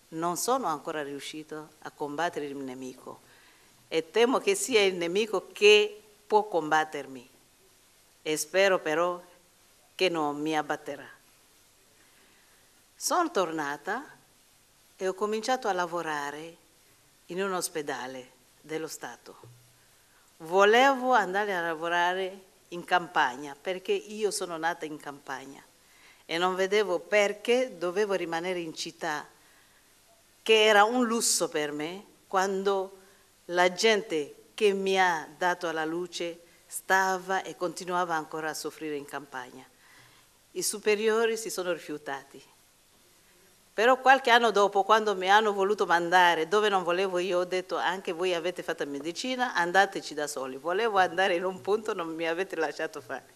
non sono ancora riuscito a combattere il nemico e temo che sia il nemico che può combattermi. E spero però che non mi abbatterà. Sono tornata e ho cominciato a lavorare in un ospedale dello Stato. Volevo andare a lavorare in campagna perché io sono nata in campagna e non vedevo perché dovevo rimanere in città, che era un lusso per me quando la gente che mi ha dato alla luce stava e continuava ancora a soffrire in campagna i superiori si sono rifiutati. Però qualche anno dopo, quando mi hanno voluto mandare dove non volevo io, ho detto anche voi avete fatto medicina, andateci da soli. Volevo andare in un punto, non mi avete lasciato fare.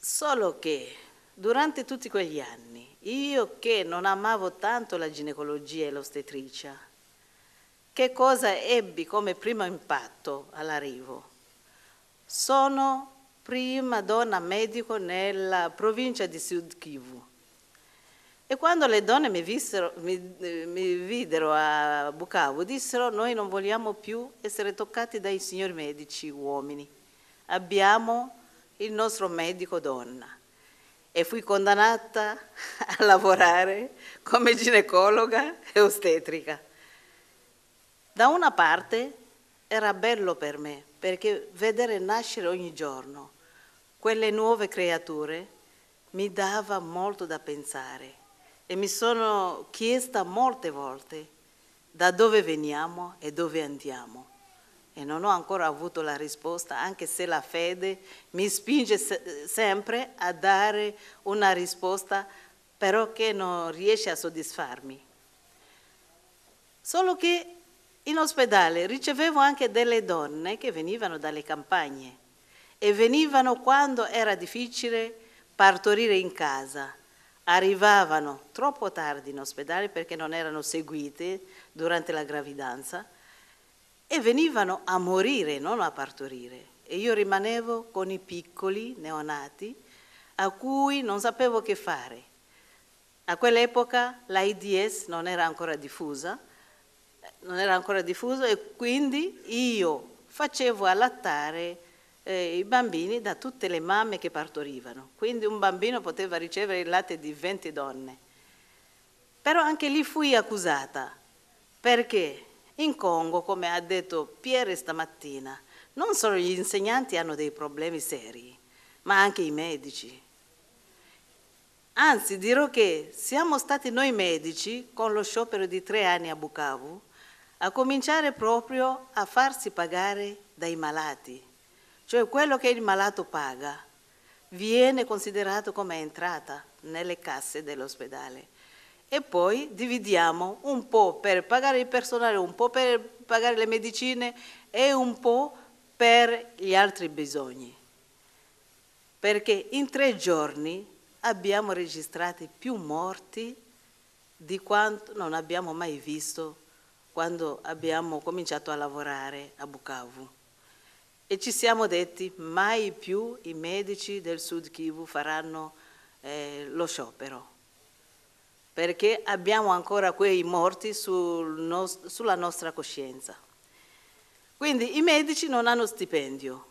Solo che durante tutti quegli anni, io che non amavo tanto la ginecologia e l'ostetricia, che cosa ebbi come primo impatto all'arrivo? Sono prima donna medico nella provincia di Sud Kivu. E quando le donne mi, vissero, mi, eh, mi videro a Bukavu, dissero noi non vogliamo più essere toccati dai signori medici uomini, abbiamo il nostro medico donna. E fui condannata a lavorare come ginecologa e ostetrica. Da una parte era bello per me, perché vedere nascere ogni giorno quelle nuove creature mi dava molto da pensare e mi sono chiesta molte volte da dove veniamo e dove andiamo. E non ho ancora avuto la risposta, anche se la fede mi spinge se sempre a dare una risposta, però che non riesce a soddisfarmi. Solo che in ospedale ricevevo anche delle donne che venivano dalle campagne e venivano quando era difficile partorire in casa. Arrivavano troppo tardi in ospedale perché non erano seguite durante la gravidanza e venivano a morire, non a partorire. E io rimanevo con i piccoli neonati a cui non sapevo che fare. A quell'epoca l'AIDS non era ancora diffusa non era ancora diffuso e quindi io facevo allattare eh, i bambini da tutte le mamme che partorivano, quindi un bambino poteva ricevere il latte di 20 donne. Però anche lì fui accusata, perché in Congo, come ha detto Pierre stamattina, non solo gli insegnanti hanno dei problemi seri, ma anche i medici. Anzi, dirò che siamo stati noi medici, con lo sciopero di tre anni a Bukavu, a cominciare proprio a farsi pagare dai malati, cioè quello che il malato paga viene considerato come entrata nelle casse dell'ospedale. E poi dividiamo un po' per pagare il personale, un po' per pagare le medicine e un po' per gli altri bisogni. Perché in tre giorni abbiamo registrato più morti di quanto non abbiamo mai visto quando abbiamo cominciato a lavorare a Bukavu. E ci siamo detti mai più i medici del Sud Kivu faranno eh, lo sciopero, perché abbiamo ancora quei morti sul no sulla nostra coscienza. Quindi i medici non hanno stipendio,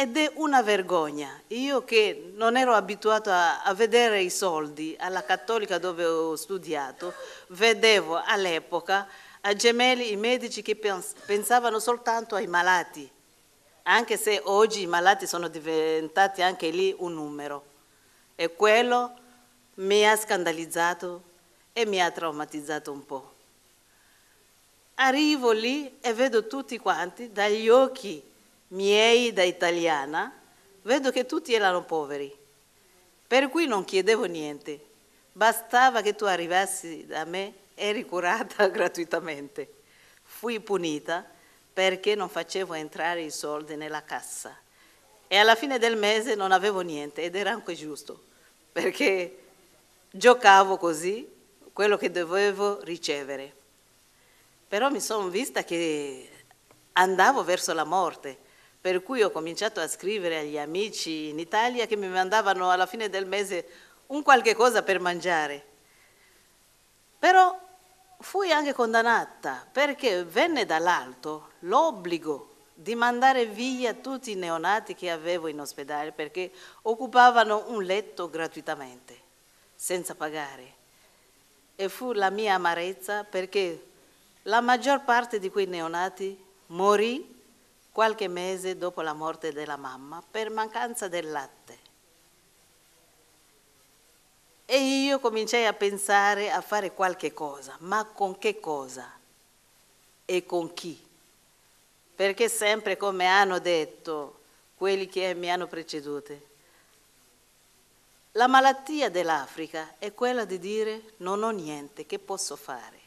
ed è una vergogna. Io che non ero abituato a, a vedere i soldi alla cattolica dove ho studiato, vedevo all'epoca a gemelli i medici che pensavano soltanto ai malati, anche se oggi i malati sono diventati anche lì un numero. E quello mi ha scandalizzato e mi ha traumatizzato un po'. Arrivo lì e vedo tutti quanti dagli occhi miei da italiana, vedo che tutti erano poveri. Per cui non chiedevo niente. Bastava che tu arrivassi da me, eri curata gratuitamente. Fui punita perché non facevo entrare i soldi nella cassa. E alla fine del mese non avevo niente ed era anche giusto, perché giocavo così quello che dovevo ricevere. Però mi sono vista che andavo verso la morte per cui ho cominciato a scrivere agli amici in Italia che mi mandavano alla fine del mese un qualche cosa per mangiare. Però fui anche condannata perché venne dall'alto l'obbligo di mandare via tutti i neonati che avevo in ospedale perché occupavano un letto gratuitamente, senza pagare. E fu la mia amarezza perché la maggior parte di quei neonati morì qualche mese dopo la morte della mamma per mancanza del latte. E io cominciai a pensare a fare qualche cosa, ma con che cosa e con chi? Perché sempre come hanno detto quelli che mi hanno preceduto, la malattia dell'Africa è quella di dire non ho niente, che posso fare?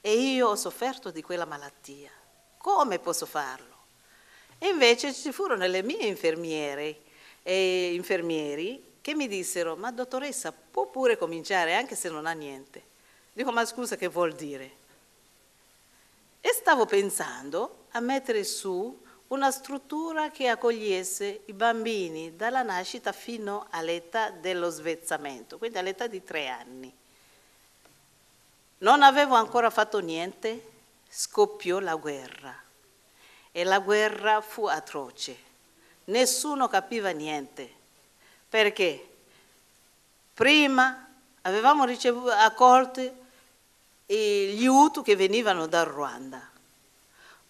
E io ho sofferto di quella malattia. Come posso farlo? E invece ci furono le mie infermiere e infermieri che mi dissero, ma dottoressa può pure cominciare anche se non ha niente. Dico, ma scusa che vuol dire? E stavo pensando a mettere su una struttura che accogliesse i bambini dalla nascita fino all'età dello svezzamento, quindi all'età di tre anni. Non avevo ancora fatto niente, scoppiò la guerra e la guerra fu atroce. Nessuno capiva niente, perché prima avevamo ricevuto, accolto gli Utu che venivano dal Ruanda.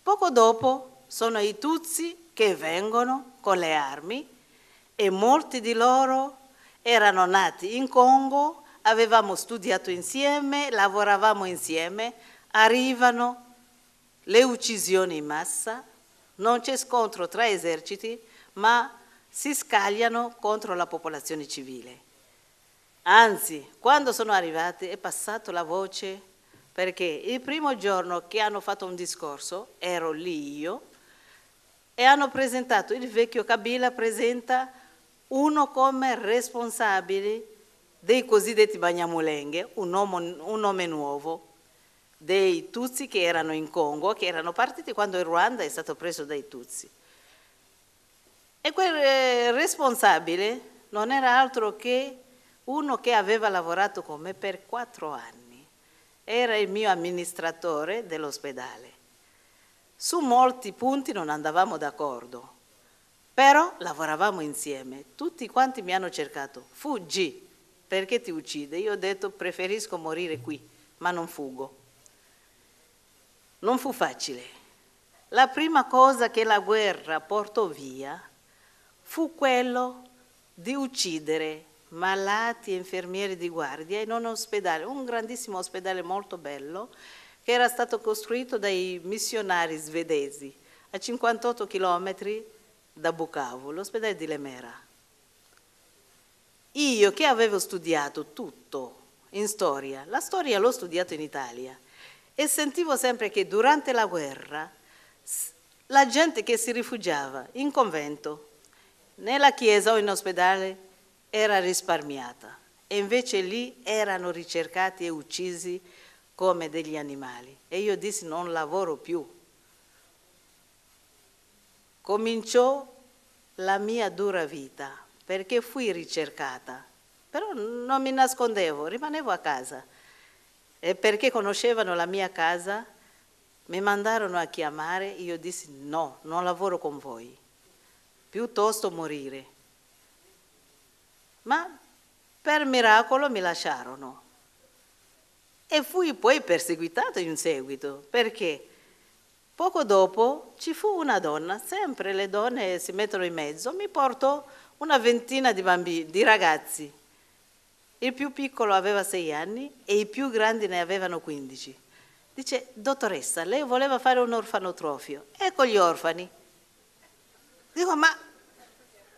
Poco dopo sono i Tutsi che vengono con le armi e molti di loro erano nati in Congo, avevamo studiato insieme, lavoravamo insieme, arrivano le uccisioni in massa, non c'è scontro tra eserciti, ma si scagliano contro la popolazione civile. Anzi, quando sono arrivati è passata la voce perché il primo giorno che hanno fatto un discorso, ero lì io, e hanno presentato, il vecchio Kabila presenta uno come responsabile dei cosiddetti bagnamulenghe, un, un nome nuovo, dei Tutsi che erano in Congo, che erano partiti quando il Ruanda è stato preso dai Tutsi. E quel eh, responsabile non era altro che uno che aveva lavorato con me per quattro anni, era il mio amministratore dell'ospedale. Su molti punti non andavamo d'accordo, però lavoravamo insieme. Tutti quanti mi hanno cercato, fuggi, perché ti uccide? Io ho detto preferisco morire qui, ma non fuggo. Non fu facile. La prima cosa che la guerra portò via fu quello di uccidere malati e infermieri di guardia in un ospedale, un grandissimo ospedale molto bello che era stato costruito dai missionari svedesi a 58 chilometri da Bukavu, l'ospedale di Lemera. Io che avevo studiato tutto in storia, la storia l'ho studiato in Italia, e sentivo sempre che durante la guerra la gente che si rifugiava in convento, nella chiesa o in ospedale era risparmiata e invece lì erano ricercati e uccisi come degli animali. E io dissi non lavoro più. Cominciò la mia dura vita perché fui ricercata, però non mi nascondevo, rimanevo a casa e perché conoscevano la mia casa, mi mandarono a chiamare, io dissi no, non lavoro con voi, piuttosto morire. Ma per miracolo mi lasciarono. E fui poi perseguitato in seguito, perché poco dopo ci fu una donna, sempre le donne si mettono in mezzo, mi portò una ventina di, bambini, di ragazzi il più piccolo aveva sei anni e i più grandi ne avevano quindici. Dice, dottoressa, lei voleva fare un orfanotrofio. Ecco gli orfani. Dico, ma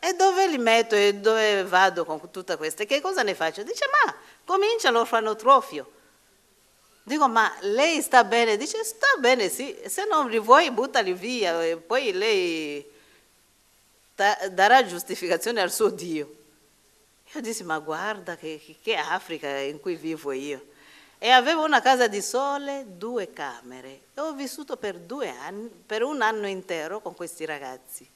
e dove li metto e dove vado con tutta questa? Che cosa ne faccio? Dice, ma comincia l'orfanotrofio. Dico, ma lei sta bene? Dice, sta bene, sì. Se non li vuoi, buttali via. E poi lei darà giustificazione al suo Dio. Io dissi, ma guarda, che, che África in cui vivo io? E avevo una casa di sole, due camere. E ho vissuto per due anni, per un anno intero con questi ragazzi.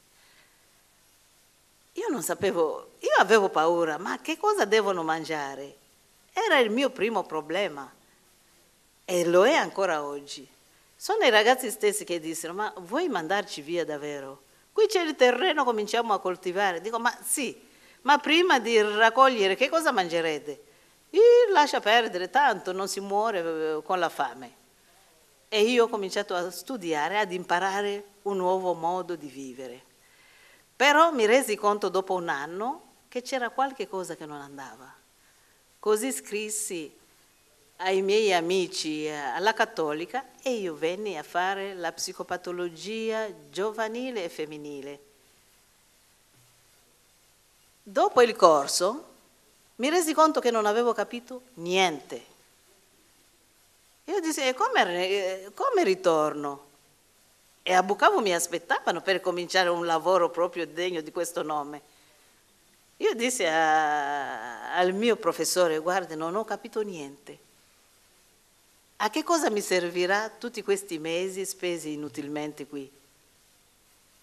Io non sapevo, io avevo paura, ma che cosa devono mangiare? Era il mio primo problema e lo è ancora oggi. Sono i ragazzi stessi che dissero, ma vuoi mandarci via davvero? Qui c'è il terreno, cominciamo a coltivare. Dico, ma sì, ma prima di raccogliere che cosa mangerete? E lascia perdere, tanto non si muore eh, con la fame. E io ho cominciato a studiare, ad imparare un nuovo modo di vivere. Però mi resi conto dopo un anno che c'era qualche cosa che non andava. Così scrissi ai miei amici eh, alla cattolica e io venni a fare la psicopatologia giovanile e femminile Dopo il corso mi resi conto che non avevo capito niente. Io dissi, e come, eh, come ritorno? E a Bucavo mi aspettavano per cominciare un lavoro proprio degno di questo nome. Io dissi a, al mio professore, guarda, non ho capito niente. A che cosa mi servirà tutti questi mesi spesi inutilmente qui?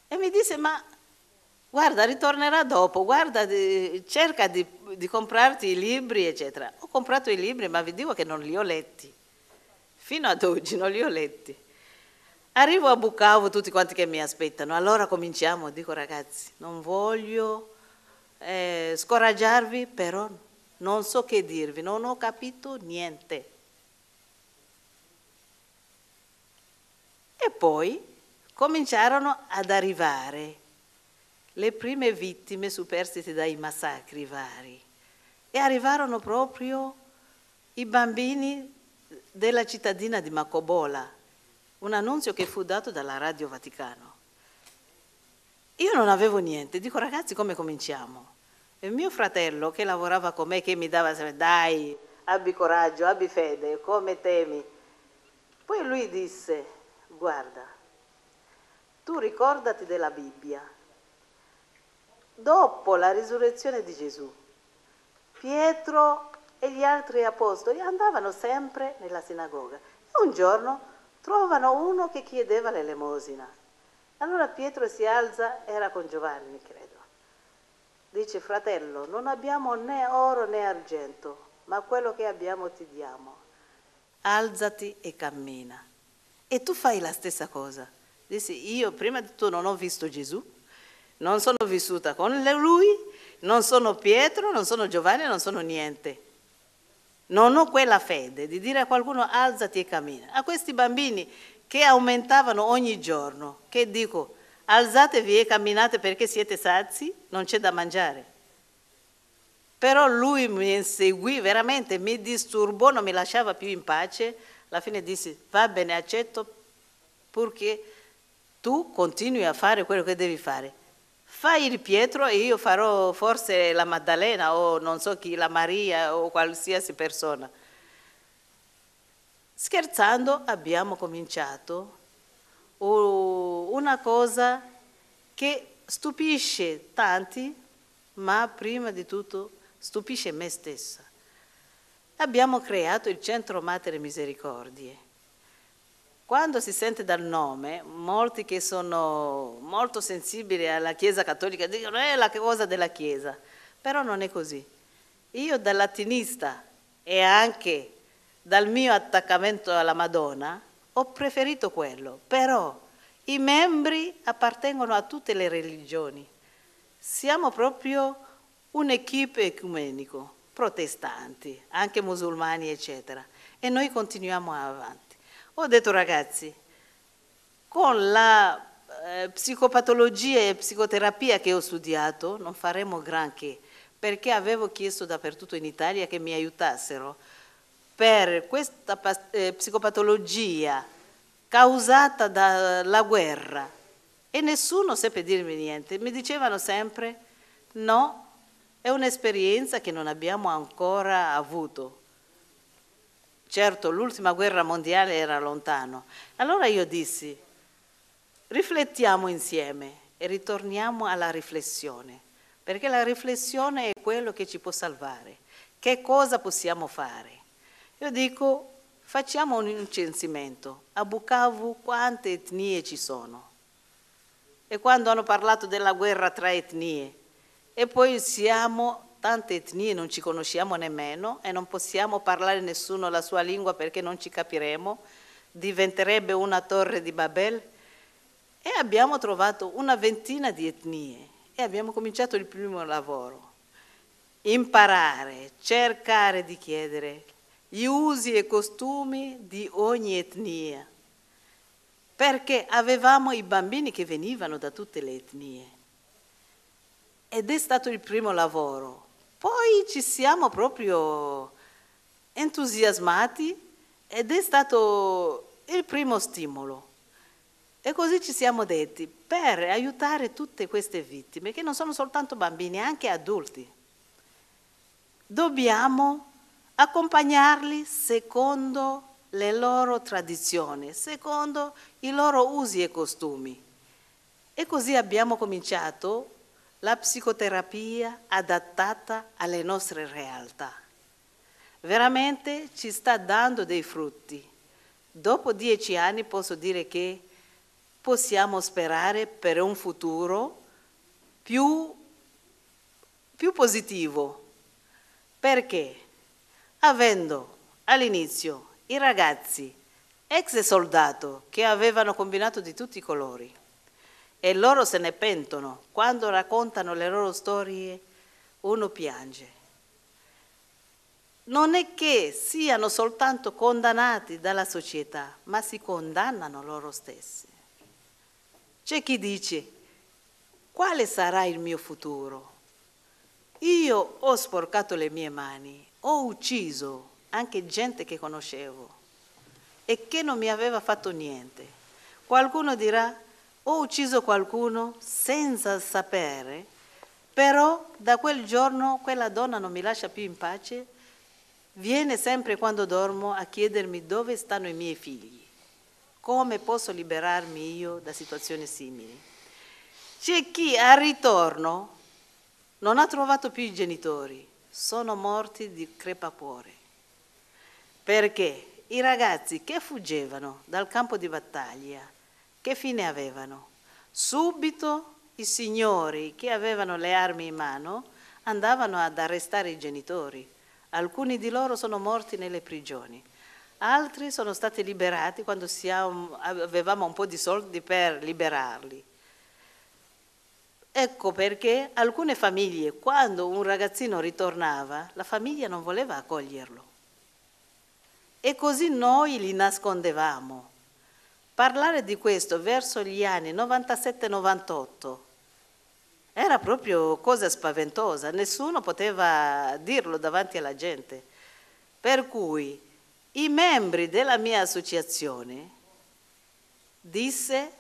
E mi disse, ma guarda, ritornerà dopo, guarda, di, cerca di, di, comprarti i libri, eccetera. Ho comprato i libri, ma vi dico che non li ho letti. Fino ad oggi non li ho letti. Arrivo a Bucavo, tutti quanti che mi aspettano, allora cominciamo, dico ragazzi, non voglio eh, scoraggiarvi, però non so che dirvi, non ho capito niente. E poi cominciarono ad arrivare le prime vittime superstite dai massacri vari e arrivarono proprio i bambini della cittadina di Macobola, un annunzio che fu dato dalla Radio Vaticano. Io non avevo niente, dico ragazzi come cominciamo? E mio fratello che lavorava con me, che mi dava sempre, dai, abbi coraggio, abbi fede, come temi? Poi lui disse, guarda, tu ricordati della Bibbia, dopo la risurrezione di Gesù, Pietro e gli altri apostoli andavano sempre nella sinagoga e un giorno trovano uno che chiedeva l'elemosina. Allora Pietro si alza, era con Giovanni, credo. Dice, fratello, non abbiamo né oro né argento, ma quello che abbiamo ti diamo. Alzati e cammina. E tu fai la stessa cosa. Dici, io prima di tutto non ho visto Gesù, non sono vissuta con lui, non sono Pietro, non sono Giovanni, non sono niente. Non ho quella fede di dire a qualcuno alzati e cammina. A questi bambini che aumentavano ogni giorno, che dico alzatevi e camminate perché siete sazi, non c'è da mangiare. Però lui mi inseguì veramente, mi disturbò, non mi lasciava più in pace. Alla fine disse va bene, accetto purché tu continui a fare quello che devi fare fai il Pietro e io farò forse la Maddalena o non so chi, la Maria o qualsiasi persona. Scherzando abbiamo cominciato una cosa che stupisce tanti, ma prima di tutto stupisce me stessa. Abbiamo creato il Centro Matere Misericordie quando si sente dal nome, molti che sono molto sensibili alla Chiesa cattolica dicono è eh, la cosa della Chiesa, però non è così. Io da latinista e anche dal mio attaccamento alla Madonna ho preferito quello, però i membri appartengono a tutte le religioni. Siamo proprio un'equipe ecumenico, protestanti, anche musulmani, eccetera. E noi continuiamo avanti. Ho detto ragazzi, con la eh, psicopatologia e psicoterapia che ho studiato non faremo granché, perché avevo chiesto dappertutto in Italia che mi aiutassero per questa eh, psicopatologia causata dalla guerra e nessuno seppe dirmi niente, mi dicevano sempre no, è un'esperienza che non abbiamo ancora avuto. Certo, l'ultima guerra mondiale era lontano. Allora io dissi, riflettiamo insieme e ritorniamo alla riflessione, perché la riflessione è quello che ci può salvare. Che cosa possiamo fare? Io dico, facciamo un censimento. A Bukavu quante etnie ci sono? E quando hanno parlato della guerra tra etnie, e poi siamo tante etnie non ci conosciamo nemmeno e non possiamo parlare nessuno la sua lingua perché non ci capiremo, diventerebbe una torre di Babel. E abbiamo trovato una ventina di etnie e abbiamo cominciato il primo lavoro. Imparare, cercare di chiedere gli usi e costumi di ogni etnia, perché avevamo i bambini che venivano da tutte le etnie. Ed è stato il primo lavoro. Poi ci siamo proprio entusiasmati ed è stato il primo stimolo. E così ci siamo detti, per aiutare tutte queste vittime, che non sono soltanto bambini, anche adulti, dobbiamo accompagnarli secondo le loro tradizioni, secondo i loro usi e costumi. E così abbiamo cominciato la psicoterapia adattata alle nostre realtà. Veramente ci sta dando dei frutti. Dopo dieci anni posso dire che possiamo sperare per un futuro più, più positivo, perché avendo all'inizio i ragazzi ex soldato che avevano combinato di tutti i colori, e loro se ne pentono. Quando raccontano le loro storie uno piange. Non è che siano soltanto condannati dalla società, ma si condannano loro stessi. C'è chi dice, quale sarà il mio futuro? Io ho sporcato le mie mani, ho ucciso anche gente che conoscevo e che non mi aveva fatto niente. Qualcuno dirà, ho ucciso qualcuno senza sapere, però da quel giorno quella donna non mi lascia più in pace, viene sempre quando dormo a chiedermi dove stanno i miei figli, come posso liberarmi io da situazioni simili. C'è chi al ritorno non ha trovato più i genitori, sono morti di crepacuore, perché i ragazzi che fuggevano dal campo di battaglia che fine avevano? Subito i signori che avevano le armi in mano andavano ad arrestare i genitori. Alcuni di loro sono morti nelle prigioni, altri sono stati liberati quando avevamo un po' di soldi per liberarli. Ecco perché alcune famiglie, quando un ragazzino ritornava, la famiglia non voleva accoglierlo. E così noi li nascondevamo Parlare di questo verso gli anni 97-98 era proprio cosa spaventosa, nessuno poteva dirlo davanti alla gente. Per cui i membri della mia associazione disse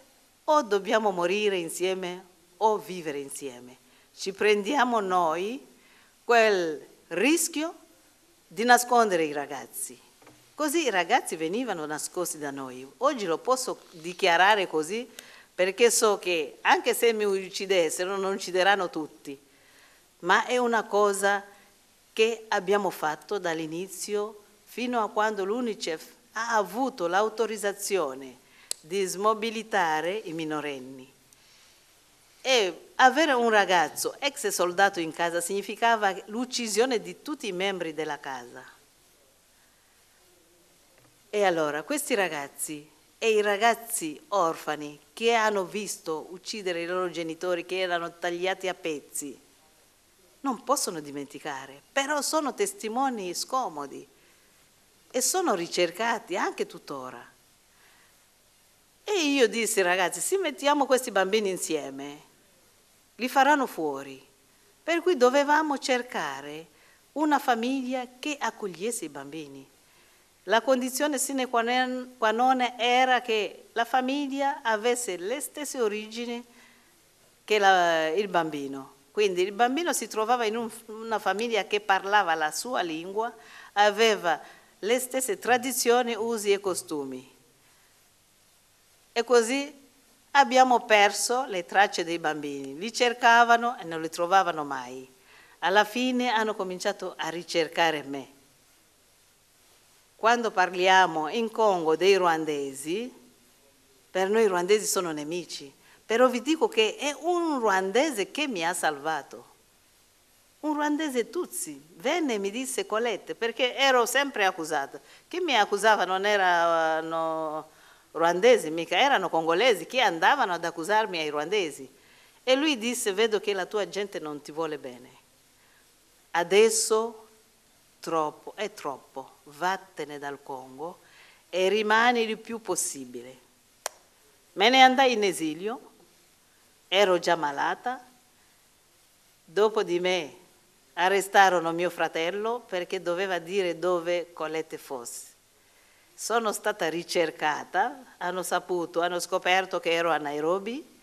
o dobbiamo morire insieme o vivere insieme. Ci prendiamo noi quel rischio di nascondere i ragazzi. Così i ragazzi venivano nascosti da noi. Oggi lo posso dichiarare così perché so che anche se mi uccidessero non uccideranno tutti, ma è una cosa che abbiamo fatto dall'inizio fino a quando l'UNICEF ha avuto l'autorizzazione di smobilitare i minorenni. E avere un ragazzo ex soldato in casa significava l'uccisione di tutti i membri della casa. E allora questi ragazzi e i ragazzi orfani che hanno visto uccidere i loro genitori che erano tagliati a pezzi, non possono dimenticare, però sono testimoni scomodi e sono ricercati anche tuttora. E io dissi ragazzi, se mettiamo questi bambini insieme, li faranno fuori. Per cui dovevamo cercare una famiglia che accogliesse i bambini. La condizione sine qua non era che la famiglia avesse le stesse origini che la, il bambino. Quindi il bambino si trovava in un, una famiglia che parlava la sua lingua, aveva le stesse tradizioni, usi e costumi. E così abbiamo perso le tracce dei bambini. Li cercavano e non li trovavano mai. Alla fine hanno cominciato a ricercare me quando parliamo in Congo dei ruandesi, per noi i ruandesi sono nemici, però vi dico che è un ruandese che mi ha salvato. Un ruandese Tutsi venne e mi disse Colette, perché ero sempre accusata. Chi mi accusava non erano ruandesi, mica erano congolesi, che andavano ad accusarmi ai ruandesi. E lui disse, vedo che la tua gente non ti vuole bene. Adesso troppo, è troppo, vattene dal Congo e rimani il più possibile. Me ne andai in esilio, ero già malata, dopo di me arrestarono mio fratello perché doveva dire dove Colette fosse. Sono stata ricercata, hanno saputo, hanno scoperto che ero a Nairobi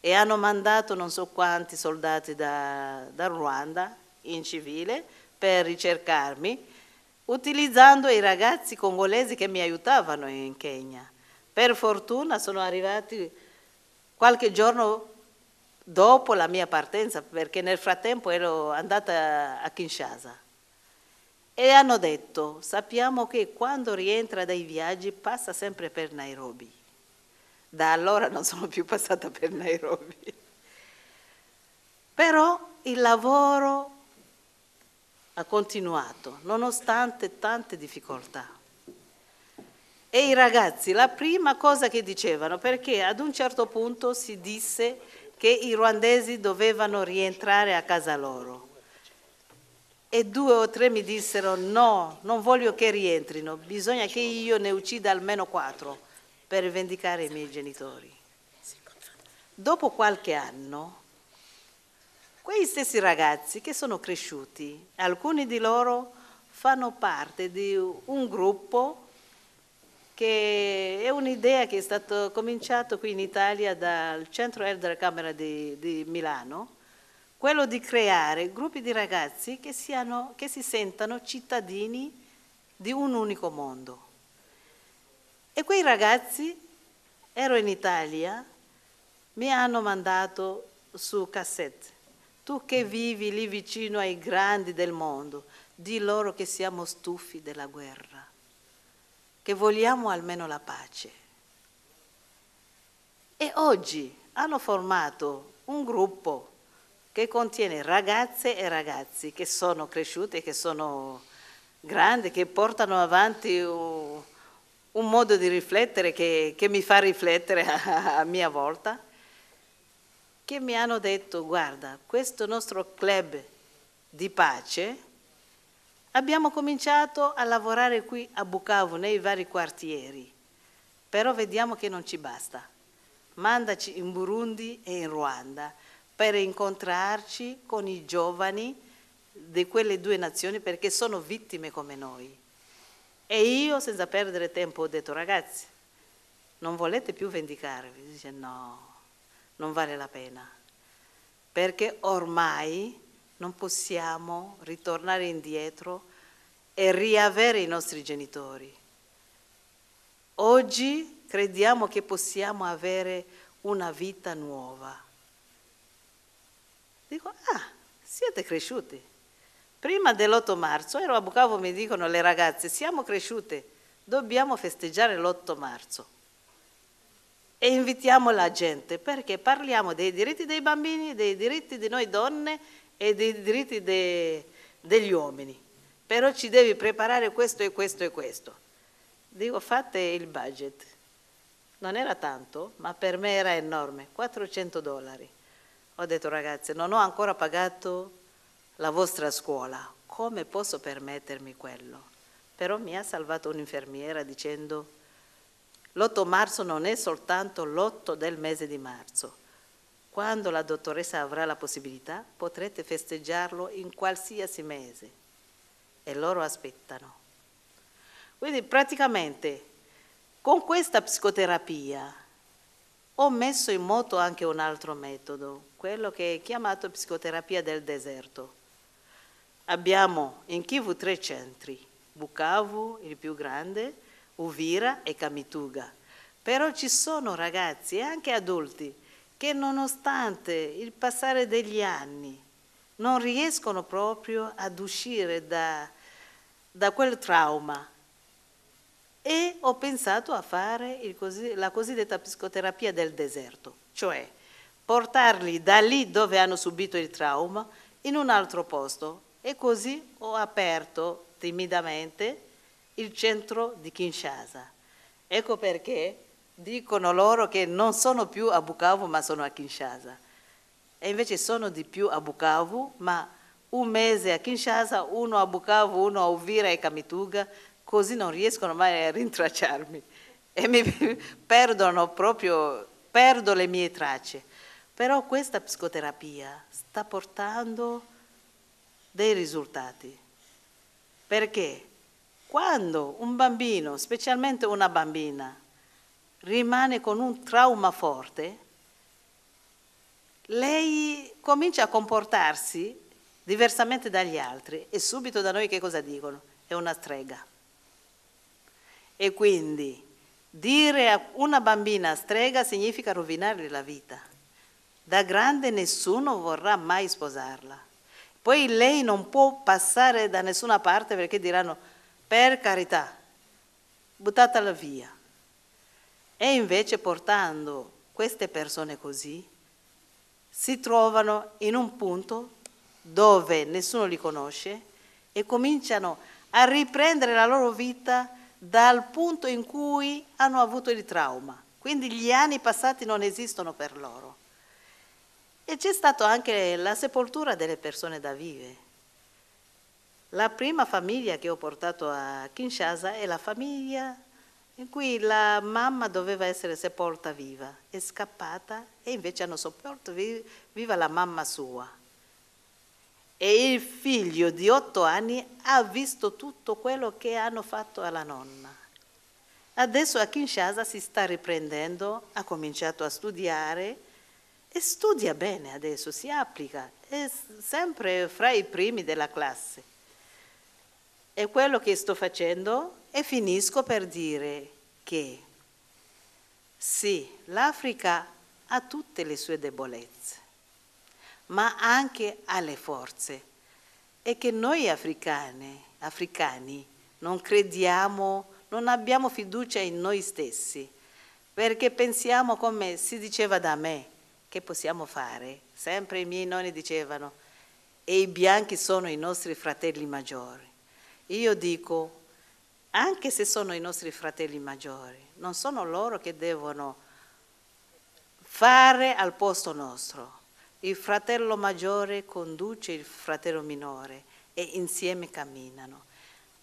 e hanno mandato non so quanti soldati da, da Ruanda in civile per ricercarmi, utilizzando i ragazzi congolesi che mi aiutavano in Kenya. Per fortuna sono arrivati qualche giorno dopo la mia partenza, perché nel frattempo ero andata a Kinshasa. E hanno detto, sappiamo che quando rientra dai viaggi passa sempre per Nairobi. Da allora non sono più passata per Nairobi. Però il lavoro ha continuato, nonostante tante difficoltà. E i ragazzi, la prima cosa che dicevano, perché ad un certo punto si disse che i ruandesi dovevano rientrare a casa loro. E due o tre mi dissero no, non voglio che rientrino, bisogna che io ne uccida almeno quattro per vendicare i miei genitori. Dopo qualche anno Quei stessi ragazzi che sono cresciuti, alcuni di loro fanno parte di un gruppo che è un'idea che è stata cominciata qui in Italia dal Centro Air della Camera di, di Milano, quello di creare gruppi di ragazzi che, siano, che, si sentano cittadini di un unico mondo. E quei ragazzi, ero in Italia, mi hanno mandato su cassette tu che vivi lì vicino ai grandi del mondo, di loro che siamo stufi della guerra, che vogliamo almeno la pace. E oggi hanno formato un gruppo che contiene ragazze e ragazzi che sono cresciuti, che sono grandi, che portano avanti un, modo di riflettere che, che, mi fa riflettere a, a mia volta che mi hanno detto, guarda, questo nostro club di pace, abbiamo cominciato a lavorare qui a Bukavu nei vari quartieri, però vediamo che non ci basta. Mandaci in Burundi e in Ruanda per incontrarci con i giovani di quelle due nazioni perché sono vittime come noi. E io, senza perdere tempo, ho detto, ragazzi, non volete più vendicarvi? Dice, no, non vale la pena, perché ormai non possiamo ritornare indietro e riavere i nostri genitori. Oggi crediamo che possiamo avere una vita nuova. Dico, ah, siete cresciuti. Prima dell'8 marzo ero a Bucavo, mi dicono le ragazze, siamo cresciute, dobbiamo festeggiare l'8 marzo e invitiamo la gente perché parliamo dei diritti dei bambini, dei diritti di noi donne e dei diritti de, degli uomini. Però ci devi preparare questo e questo e questo. Dico fate il budget. Non era tanto, ma per me era enorme, 400 dollari. Ho detto ragazzi, non ho ancora pagato la vostra scuola, come posso permettermi quello? Però mi ha salvato un'infermiera dicendo l'8 marzo non è soltanto l'8 del mese di marzo. Quando la dottoressa avrà la possibilità potrete festeggiarlo in qualsiasi mese e loro aspettano. Quindi praticamente con questa psicoterapia ho messo in moto anche un altro metodo, quello che è chiamato psicoterapia del deserto. Abbiamo in Kivu tre centri, Bukavu, il più grande, Uvira e Kamituga. Però ci sono ragazzi e anche adulti che nonostante il passare degli anni non riescono proprio ad uscire da, da quel trauma. E ho pensato a fare così, la cosiddetta psicoterapia del deserto, cioè portarli da lì dove hanno subito il trauma in un altro posto. E così ho aperto timidamente il centro di Kinshasa. Ecco perché dicono loro che non sono più a Bukavu ma sono a Kinshasa. E invece sono di più a Bukavu, ma un mese a Kinshasa, uno a Bukavu, uno a Uvira e Kamituga, così non riescono mai a rintracciarmi e mi perdono proprio, perdo le mie tracce. Però questa psicoterapia sta portando dei risultati. Perché? Quando un bambino, specialmente una bambina, rimane con un trauma forte, lei comincia a comportarsi diversamente dagli altri e subito da noi che cosa dicono? È una strega. E quindi dire a una bambina strega significa rovinarle la vita. Da grande nessuno vorrà mai sposarla. Poi lei non può passare da nessuna parte perché diranno per carità, buttatela via. E invece portando queste persone così, si trovano in un punto dove nessuno li conosce e cominciano a riprendere la loro vita dal punto in cui hanno avuto il trauma. Quindi gli anni passati non esistono per loro. E c'è stata anche la sepoltura delle persone da vive. La prima famiglia che ho portato a Kinshasa è la famiglia in cui la mamma doveva essere sepolta viva, è scappata e invece hanno sepolto viva la mamma sua. E il figlio di otto anni ha visto tutto quello che hanno fatto alla nonna. Adesso a Kinshasa si sta riprendendo, ha cominciato a studiare e studia bene adesso, si applica, è sempre fra i primi della classe è quello che sto facendo e finisco per dire che sì, l'Africa ha tutte le sue debolezze, ma anche ha le forze e che noi africani, africani non crediamo, non abbiamo fiducia in noi stessi, perché pensiamo come si diceva da me, che possiamo fare? Sempre i miei nonni dicevano, e i bianchi sono i nostri fratelli maggiori. Io dico, anche se sono i nostri fratelli maggiori, non sono loro che devono fare al posto nostro. Il fratello maggiore conduce il fratello minore e insieme camminano.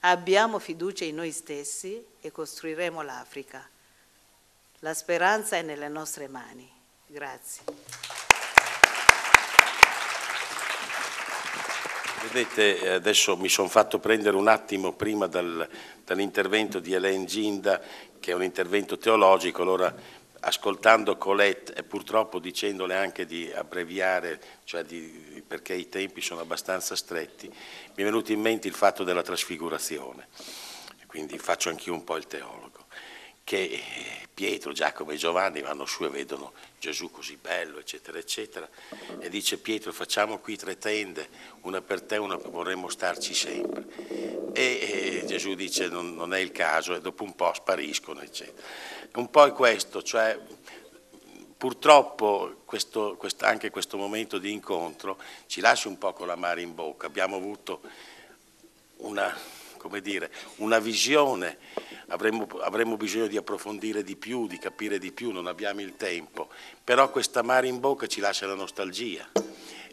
Abbiamo fiducia in noi stessi e costruiremo l'Africa. La speranza è nelle nostre mani. Grazie. Vedete, eh, adesso mi sono fatto prendere un attimo prima dal, dall'intervento di Hélène Ginda, che è un intervento teologico, allora ascoltando Colette e purtroppo dicendole anche di abbreviare, cioè di, perché i tempi sono abbastanza stretti, mi è venuto in mente il fatto della trasfigurazione, quindi faccio anch'io un po' il teologo che Pietro, Giacomo e Giovanni vanno su e vedono Gesù così bello, eccetera, eccetera, e dice Pietro facciamo qui tre tende, una per te, una per vorremmo starci sempre. E, e Gesù dice non, non, è il caso e dopo un po' spariscono, eccetera. Un po' è questo, cioè purtroppo questo, quest, anche questo momento di incontro ci lascia un po' con la mare in bocca, abbiamo avuto una come dire, una visione, avremmo, avremmo, bisogno di approfondire di più, di capire di più, non abbiamo il tempo, però questa mare in bocca ci lascia la nostalgia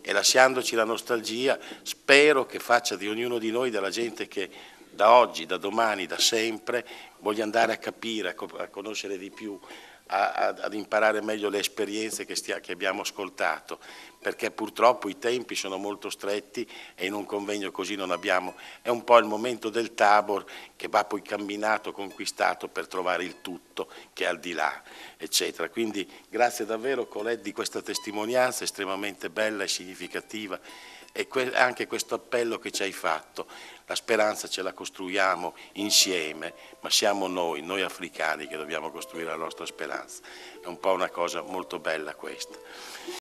e lasciandoci la nostalgia spero che faccia di ognuno di noi, della gente che da oggi, da domani, da sempre voglia andare a capire, a conoscere di più, a, a, ad imparare meglio le esperienze che, stia, che abbiamo ascoltato, perché purtroppo i tempi sono molto stretti e in un convegno così non abbiamo, è un po' il momento del tabor che va poi camminato, conquistato per trovare il tutto che è al di là, eccetera. Quindi grazie davvero Colette di questa testimonianza estremamente bella e significativa e anche questo appello che ci hai fatto, la speranza ce la costruiamo insieme, ma siamo noi, noi africani che dobbiamo costruire la nostra speranza, è un po' una cosa molto bella questa.